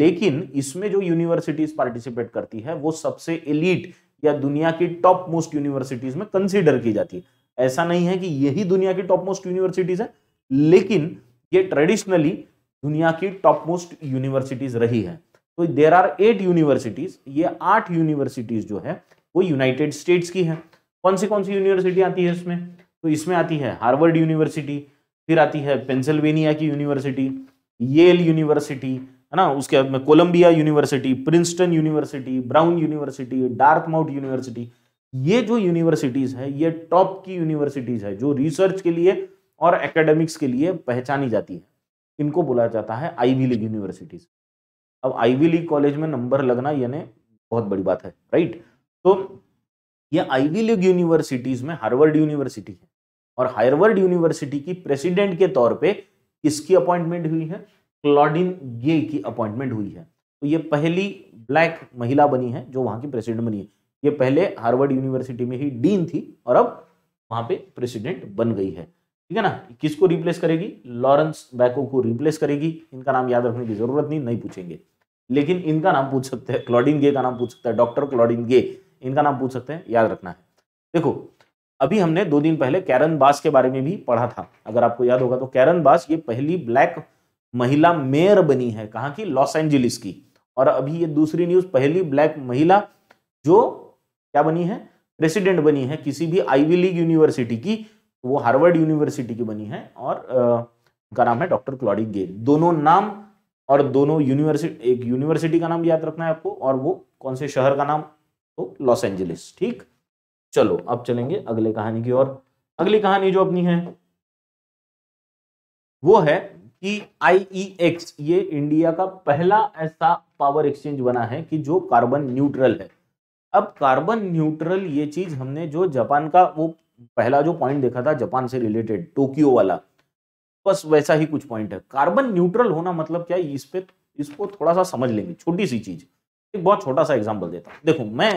लेकिन इसमें जो यूनिवर्सिटीज पार्टिसिपेट करती है वो सबसे एलिट या दुनिया की टॉप मोस्ट यूनिवर्सिटीज में कंसिडर की जाती है ऐसा नहीं है कि यही दुनिया की टॉप मोस्ट यूनिवर्सिटीज है लेकिन ये ट्रेडिशनली दुनिया की टॉप मोस्ट यूनिवर्सिटीज रही है तो देर आर एट यूनिवर्सिटीज ये आठ यूनिवर्सिटीज जो है वो यूनाइटेड स्टेट्स की है कौन सी कौन सी यूनिवर्सिटी आती है इसमें तो इसमें आती है हार्वर्ड यूनिवर्सिटी फिर आती है पेंसिल्वेनिया की यूनिवर्सिटी येल यूनिवर्सिटी है ना उसके बाद में Columbia University Princeton University Brown University dark university ये जो यूनिवर्सिटीज़ है ये टॉप की यूनिवर्सिटीज़ है जो रिसर्च के लिए और एकेडमिक्स के लिए पहचानी जाती है इनको बोला जाता है आईवी लीग यूनिवर्सिटीज़ अब आईवी लीग कॉलेज में नंबर लगना यानी बहुत बड़ी बात है राइट तो ये आईवी लीग यूनिवर्सिटीज में हार्वर्ड यूनिवर्सिटी है और हार्वर्ड यूनिवर्सिटी की प्रेसिडेंट के तौर पे किसकी अपॉइंटमेंट हुई है क्लॉडिन गे की अपॉइंटमेंट हुई है तो ये पहली ब्लैक महिला बनी है जो वहां की प्रेसिडेंट बनी है ये पहले हार्वर्ड यूनिवर्सिटी में ही डीन थी और अब वहां पे प्रेसिडेंट बन गई है ठीक है ना किसको रिप्लेस करेगी लॉरेंस बैको को रिप्लेस करेगी इनका नाम याद रखने की जरूरत नहीं नहीं पूछेंगे लेकिन इनका नाम पूछ सकते हैं क्लॉडिन गे का नाम पूछ सकता है डॉक्टर क्लॉडिन गे इनका नाम पूछ सकते हैं याद रखना है देखो अभी हमने दो दिन पहले कैरन बास के बारे में भी पढ़ा था अगर आपको याद होगा तो कैरन बास ये पहली ब्लैक महिला मेयर बनी है कहाँ की लॉस एंजलिस की और अभी ये दूसरी न्यूज पहली ब्लैक महिला जो क्या बनी है प्रेसिडेंट बनी है किसी भी आईवी लीग यूनिवर्सिटी की वो हार्वर्ड यूनिवर्सिटी की बनी है और उनका नाम है डॉक्टर क्लॉडिक गेल दोनों नाम और दोनों यूनिवर्सिटी एक यूनिवर्सिटी का नाम याद रखना है आपको और वो कौन से शहर का नाम तो लॉस एंजलिस ठीक चलो अब चलेंगे अगले कहानी की ओर अगली कहानी जो अपनी है वो है कि आईईएक्स e ये इंडिया का पहला ऐसा पावर एक्सचेंज बना है कि जो कार्बन न्यूट्रल है अब कार्बन न्यूट्रल ये चीज हमने जो जापान का वो पहला जो पॉइंट देखा था जापान से रिलेटेड टोक्यो वाला बस वैसा ही कुछ पॉइंट है कार्बन न्यूट्रल होना मतलब क्या इस पे इसको थोड़ा सा समझ लेंगे छोटी सी चीज़ एक बहुत छोटा सा एग्जाम्पल देता हूँ देखो मैं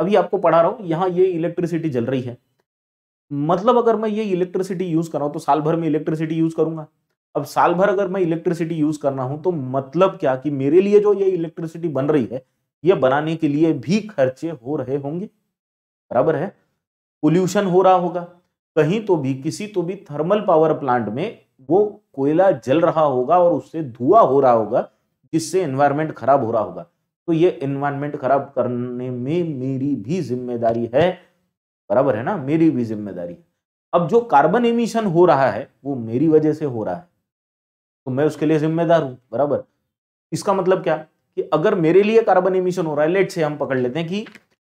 अभी आपको पढ़ा रहा हूँ यहाँ ये इलेक्ट्रिसिटी जल रही है मतलब अगर मैं ये इलेक्ट्रिसिटी यूज कर रहा हूँ तो साल भर में इलेक्ट्रिसिटी यूज करूंगा अब साल भर अगर मैं इलेक्ट्रिसिटी यूज करना हूं तो मतलब क्या कि मेरे लिए जो ये इलेक्ट्रिसिटी बन रही है ये बनाने के लिए भी खर्चे हो रहे होंगे बराबर है पोल्यूशन हो रहा होगा कहीं तो भी किसी तो भी थर्मल पावर प्लांट में वो कोयला जल रहा होगा और उससे धुआं हो रहा होगा जिससे एनवायरमेंट खराब हो रहा होगा तो ये इन्वायरमेंट खराब करने में मेरी भी जिम्मेदारी है बराबर है ना मेरी भी जिम्मेदारी अब जो कार्बन इमिशन हो रहा है वो मेरी वजह से हो रहा है तो मैं उसके लिए जिम्मेदार हूं बराबर इसका मतलब क्या कि अगर मेरे लिए कार्बन इमिशन हो रहा है लेट से हम पकड़ लेते हैं कि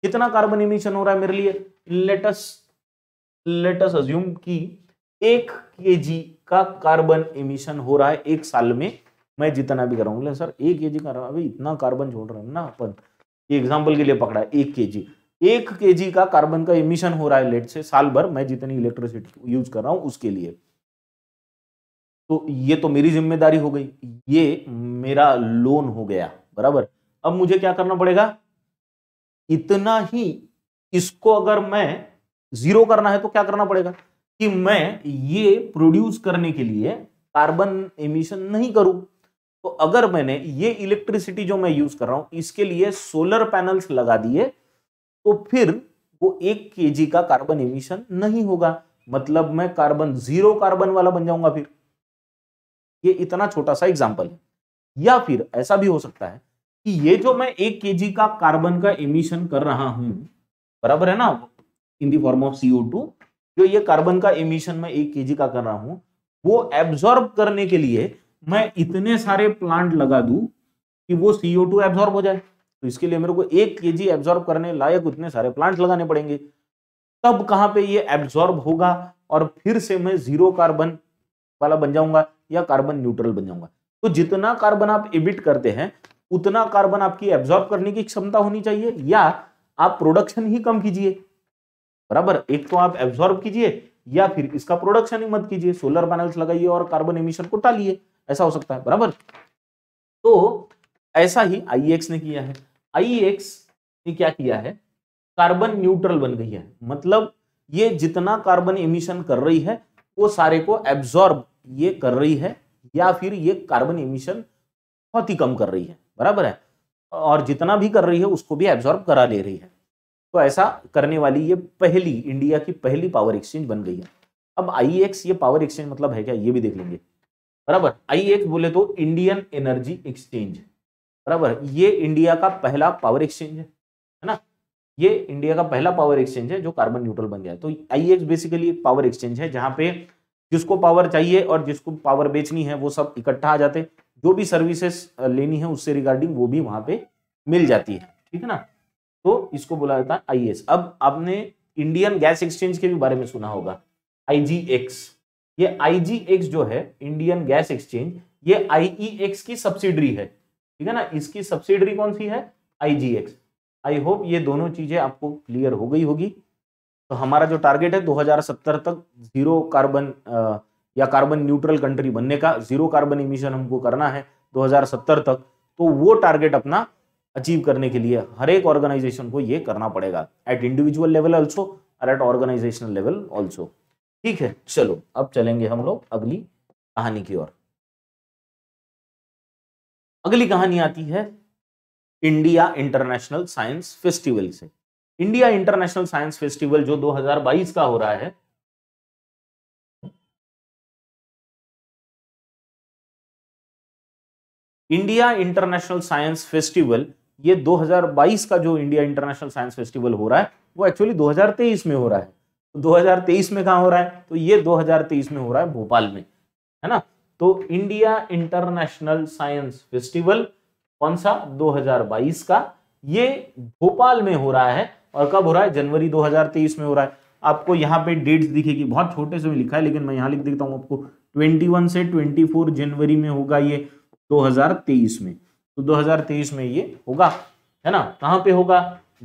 कितना कार्बन इमिशन हो रहा है मेरे लिए लेटस लेटस अज्यूम की एक के का कार्बन इमिशन हो रहा है एक साल में मैं जितना भी कराऊंगा सर एक के जी का अभी इतना कार्बन छोड़ रहे हैं ना अपन एग्जाम्पल के लिए पकड़ा है एक के जी एक के जी का कार्बन का इमिशन हो रहा है लेट से साल भर मैं जितनी इलेक्ट्रिसिटी यूज कर रहा हूँ उसके लिए तो ये तो मेरी जिम्मेदारी हो गई ये मेरा लोन हो गया बराबर अब मुझे क्या करना पड़ेगा इतना ही इसको अगर मैं जीरो करना है तो क्या करना पड़ेगा कि मैं ये प्रोड्यूस करने के लिए कार्बन इमिशन नहीं करूं तो अगर मैंने ये इलेक्ट्रिसिटी जो मैं यूज कर रहा हूं इसके लिए सोलर पैनल्स लगा दिए तो फिर वो एक के का कार्बन इमिशन नहीं होगा मतलब मैं कार्बन जीरो कार्बन वाला बन जाऊंगा फिर ये इतना छोटा सा एग्जाम्पल है या फिर ऐसा भी हो सकता है कि ये जो मैं एक के का कार्बन का इमिशन कर रहा हूं बराबर है ना in the form of CO two जो ये कार्बन का इमिशन मैं एक के का कर रहा हूं वो एब्जॉर्ब करने के लिए मैं इतने सारे प्लांट लगा दू कि वो सीओ टू एब्जॉर्ब हो जाए तो इसके लिए मेरे को एक के जी एब्जॉर्ब करने लायक उतने सारे प्लांट लगाने पड़ेंगे तब कहां पे ये एब्जॉर्ब होगा और फिर से मैं जीरो कार्बन वाला बन जाऊंगा या कार्बन न्यूट्रल बन जाऊंगा तो जितना कार्बन आप इमिट करते हैं उतना कार्बन आपकी एब्जॉर्ब करने की क्षमता होनी चाहिए या आप प्रोडक्शन ही कम कीजिए बराबर एक तो आप एब्जॉर्ब कीजिए या फिर इसका प्रोडक्शन ही मत कीजिए सोलर पैनल्स लगाइए और कार्बन इमिशन को टालिए ऐसा हो सकता है बराबर तो ऐसा ही आई ने किया है आई ने क्या किया है कार्बन न्यूट्रल बन गई है मतलब ये जितना कार्बन एमिशन कर रही है वो सारे को एब्जॉर्ब ये कर रही है या फिर ये कार्बन एमिशन बहुत ही कम कर रही है बराबर है और जितना भी कर रही है उसको भी एब्जॉर्ब करा ले रही है तो ऐसा करने वाली ये पहली इंडिया की पहली पावर एक्सचेंज बन गई है अब आई ये पावर एक्सचेंज मतलब है क्या ये भी देख लेंगे बराबर एक्स बोले तो इंडियन एनर्जी एक्सचेंज बराबर ये इंडिया का पहला पावर एक्सचेंज है है ना ये इंडिया का पहला पावर एक्सचेंज है जो कार्बन न्यूट्रल बन गया तो एक्स बेसिकली एक पावर एक्सचेंज है जहां पे जिसको पावर चाहिए और जिसको पावर बेचनी है वो सब इकट्ठा आ जाते जो भी सर्विसेस लेनी है उससे रिगार्डिंग वो भी वहां पे मिल जाती है ठीक है ना तो इसको बोला जाता है आई अब आपने इंडियन गैस एक्सचेंज के भी बारे में सुना होगा आई ये आईजीएक्स जो है इंडियन गैस एक्सचेंज ये आईईएक्स e की सब्सिडरी है ठीक है ना इसकी सब्सिडरी कौन सी है आईजीएक्स आई होप ये दोनों चीजें आपको क्लियर हो गई होगी तो हमारा जो टारगेट है 2070 तक जीरो कार्बन या कार्बन न्यूट्रल कंट्री बनने का जीरो कार्बन इमिशन हमको करना है 2070 तक तो वो टारगेट अपना अचीव करने के लिए हर एक ऑर्गेनाइजेशन को ये करना पड़ेगा एट इंडिविजुअल लेवल ऑल्सो और एट ऑर्गेनाइजेशनल लेवल ऑल्सो ठीक है चलो अब चलेंगे हम लोग अगली कहानी की ओर अगली कहानी आती है इंडिया इंटरनेशनल साइंस फेस्टिवल से इंडिया इंटरनेशनल साइंस फेस्टिवल जो 2022 का हो रहा है इंडिया इंटरनेशनल साइंस फेस्टिवल ये 2022 का जो इंडिया इंटरनेशनल साइंस फेस्टिवल हो रहा है वो एक्चुअली 2023 में हो रहा है 2023 में कहा हो रहा है तो ये 2023 में हो रहा है भोपाल में है ना तो इंडिया इंटरनेशनल साइंस फेस्टिवल कौन सा 2022 का ये भोपाल में हो रहा है और कब हो रहा है जनवरी 2023 में हो रहा है आपको यहाँ पे डेट्स दिखेगी बहुत छोटे से लिखा है लेकिन मैं यहाँ लिख देता हूँ आपको 21 से 24 जनवरी में होगा ये 2023 में तो 2023 में ये होगा है ना कहाँ पे होगा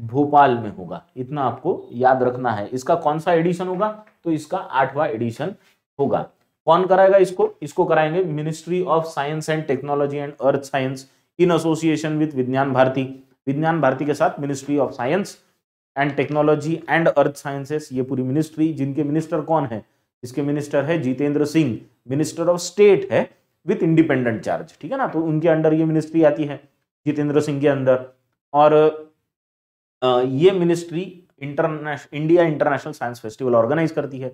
भोपाल में होगा इतना आपको याद रखना है इसका कौन सा एडिशन होगा तो इसका आठवां एडिशन होगा कौन कराएगा इसको इसको कराएंगे ministry of science and technology and earth science in association with Vigyan Bharati Vigyan Bharati के साथ ministry of science and technology and earth sciences ये पूरी मिनिस्ट्री जिनके मिनिस्टर कौन है इसके मिनिस्टर है Jitendra Singh minister of state है विथ इंडिपेंडेंट चार्ज ठीक है ना तो उनके अंडर ये मिनिस्ट्री आती है जितेंद्र सिंह के अंदर और ये ministry international India International Science Festival organize करती है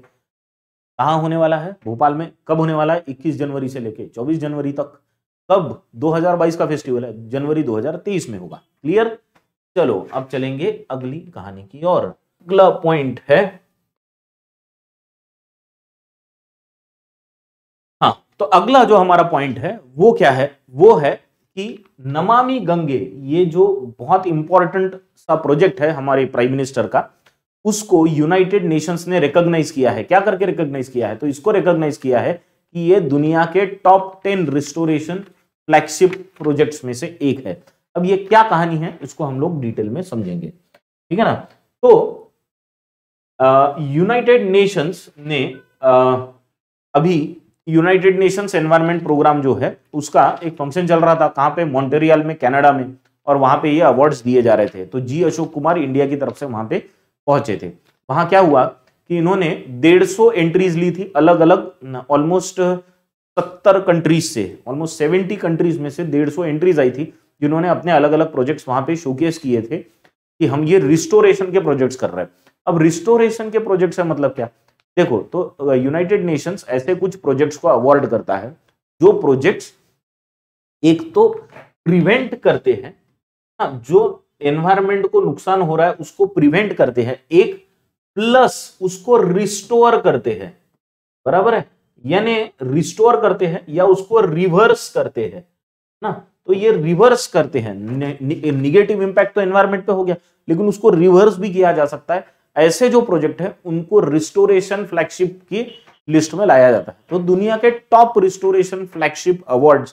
कहाँ होने वाला है भोपाल में कब होने वाला है 21 जनवरी से लेके 24 जनवरी तक कब 2022 का फेस्टिवल है जनवरी 2023 में होगा क्लियर चलो अब चलेंगे अगली कहानी की और अगला पॉइंट है हाँ तो अगला जो हमारा पॉइंट है वो क्या है वो है कि नमामि गंगे ये जो बहुत इंपॉर्टेंट सा प्रोजेक्ट है हमारे प्राइम मिनिस्टर का उसको यूनाइटेड नेशंस ने रिकॉग्नाइज किया है क्या करके रिकॉग्नाइज किया है तो इसको रिकॉग्नाइज किया है कि ये दुनिया के top ten restoration flagship projects में से एक है अब ये क्या कहानी है इसको हम लोग डिटेल में समझेंगे ठीक है ना तो यूनाइटेड नेशंस ने आ, अभी यूनाइटेड नेशंस एनवायरमेंट प्रोग्राम जो है उसका एक फंक्शन चल रहा था कहाँ पे मॉन्टेरियल में कनाडा में और वहां पे ये अवार्ड्स दिए जा रहे थे तो जी अशोक कुमार इंडिया की तरफ से वहां पे पहुंचे थे वहां क्या हुआ कि इन्होंने डेढ़ सौ एंट्रीज ली थी अलग अलग ऑलमोस्ट सत्तर कंट्रीज से ऑलमोस्ट सेवेंटी कंट्रीज में से डेढ़ एंट्रीज आई थी जिन्होंने अपने अलग अलग प्रोजेक्ट्स वहां पर शोकेस किए थे कि हम ये रिस्टोरेशन के प्रोजेक्ट्स कर रहे हैं अब रिस्टोरेशन के प्रोजेक्ट्स है मतलब क्या देखो तो यूनाइटेड तो नेशंस ऐसे कुछ प्रोजेक्ट्स को अवॉर्ड करता है जो प्रोजेक्ट्स एक तो प्रिवेंट करते हैं हाँ, जो एनवायरमेंट को नुकसान हो रहा है उसको प्रिवेंट करते हैं एक प्लस उसको रिस्टोर करते हैं बराबर है यानी रिस्टोर करते हैं या उसको रिवर्स करते हैं ना तो ये रिवर्स करते हैं निगेटिव इंपैक्ट तो एनवायरमेंट पे हो गया लेकिन उसको रिवर्स भी किया जा सकता है ऐसे जो प्रोजेक्ट है उनको रिस्टोरेशन फ्लैगशिप की लिस्ट में लाया जाता है तो दुनिया के टॉप रिस्टोरेशन फ्लैगशिप अवार्ड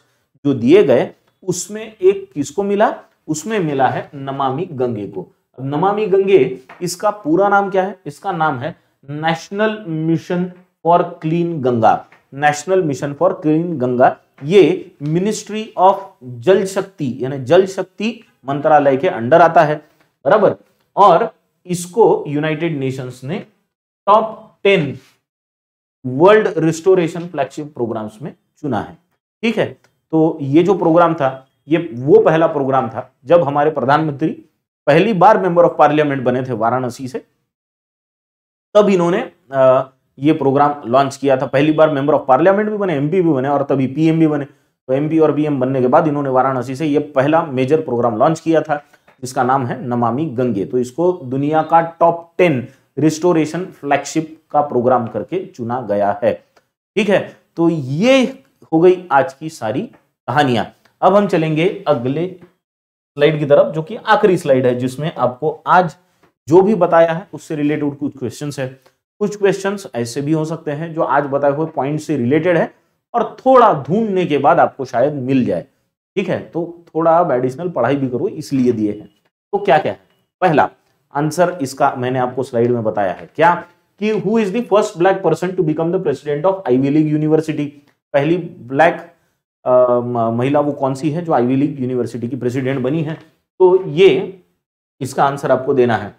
जो दिए गए उसमें एक किसको मिला उसमें मिला है नमामि गंगे को अब नमामि गंगे इसका पूरा नाम क्या है इसका नाम है national mission for clean Ganga national mission for clean Ganga ये मिनिस्ट्री ऑफ जल शक्ति यानी जल शक्ति मंत्रालय के अंडर आता है बराबर और इसको यूनाइटेड नेशंस ने top ten world restoration flagship programs में चुना है ठीक है तो ये जो प्रोग्राम था ये वो पहला प्रोग्राम था जब हमारे प्रधानमंत्री पहली बार मेंबर ऑफ पार्लियामेंट बने थे वाराणसी से तब इन्होंने ये प्रोग्राम लॉन्च किया था पहली बार मेंबर ऑफ पार्लियामेंट भी बने एमपी भी बने और तभी पीएम भी बने तो एमपी और पीएम बनने के बाद इन्होंने वाराणसी से ये पहला मेजर प्रोग्राम लॉन्च किया था जिसका नाम है नमामि गंगे तो इसको दुनिया का टॉप टेन रिस्टोरेशन फ्लैगशिप का प्रोग्राम करके चुना गया है ठीक है तो ये हो गई आज की सारी कहानियां अब हम चलेंगे अगले स्लाइड की तरफ जो कि आखिरी स्लाइड है जिसमें आपको आज जो भी बताया है उससे रिलेटेड कुछ क्वेश्चन है कुछ क्वेश्चन ऐसे भी हो सकते हैं जो आज बताए हुए पॉइंट से रिलेटेड है और थोड़ा ढूंढने के बाद आपको शायद मिल जाए ठीक है तो थोड़ा आप एडिशनल पढ़ाई भी करो इसलिए दिए हैं तो क्या क्या है पहला आंसर इसका मैंने आपको स्लाइड में बताया है क्या कि who is the first black person to become the president of Ivy League university पहली ब्लैक महिला वो कौन सी है जो आईवी लीग यूनिवर्सिटी की प्रेसिडेंट बनी है तो ये इसका आंसर आपको देना है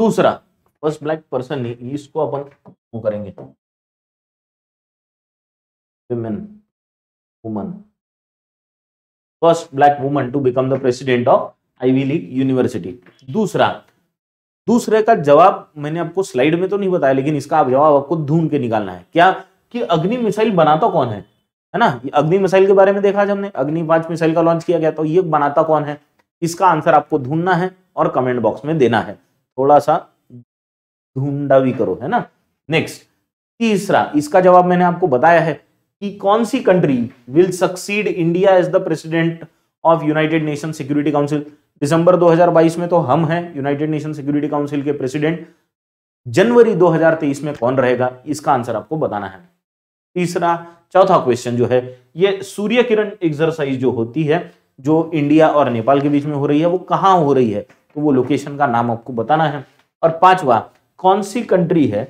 दूसरा फर्स्ट ब्लैक पर्सन इसको अपन करेंगे women woman first black woman to become the president of Ivy League university दूसरा दूसरे का जवाब मैंने आपको स्लाइड में तो नहीं बताया लेकिन इसका आप जवाब आपको ढूंढ के निकालना है क्या कि अग्नि मिसाइल बनाता कौन है है ना अग्नि मिसाइल के बारे में देखा आज हमने अग्नि पांच मिसाइल का लॉन्च किया गया तो ये बनाता कौन है इसका आंसर आपको ढूंढना है और कमेंट बॉक्स में देना है थोड़ा सा ढूंढा भी करो है ना नेक्स्ट तीसरा इसका जवाब मैंने आपको बताया है कि कौन सी country will succeed India as the president of United Nation Security Council दिसंबर 2022 में तो हम हैं यूनाइटेड नेशन सिक्योरिटी काउंसिल के प्रेसिडेंट जनवरी 2023 में कौन रहेगा इसका आंसर आपको बताना है तीसरा चौथा क्वेश्चन जो है ये सूर्य किरण एक्सरसाइज जो होती है जो इंडिया और नेपाल के बीच में हो रही है वो कहाँ हो रही है तो वो लोकेशन का नाम आपको बताना है और पांचवा कौन सी कंट्री है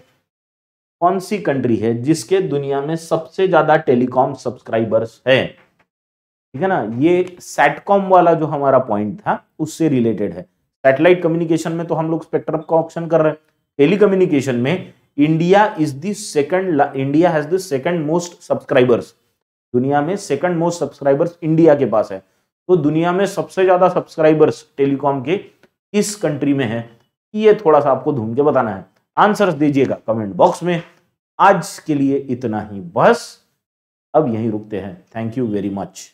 कौन सी कंट्री है जिसके दुनिया में सबसे ज्यादा टेलीकॉम सब्सक्राइबर्स है ठीक है ना ये सैटकॉम वाला जो हमारा पॉइंट था उससे रिलेटेड है सैटेलाइट कम्युनिकेशन में तो हम लोग स्पेक्ट्रम का ऑप्शन कर रहे हैं टेली कम्युनिकेशन में India is the second India has the second most subscribers दुनिया में सेकंड मोस्ट सब्सक्राइबर्स इंडिया के पास है तो दुनिया में सबसे ज्यादा सब्सक्राइबर्स टेलीकॉम के किस कंट्री में है ये थोड़ा सा आपको ढूंढ के बताना है आंसर दीजिएगा कमेंट बॉक्स में आज के लिए इतना ही बस अब यहीं रुकते हैं थैंक यू वेरी मच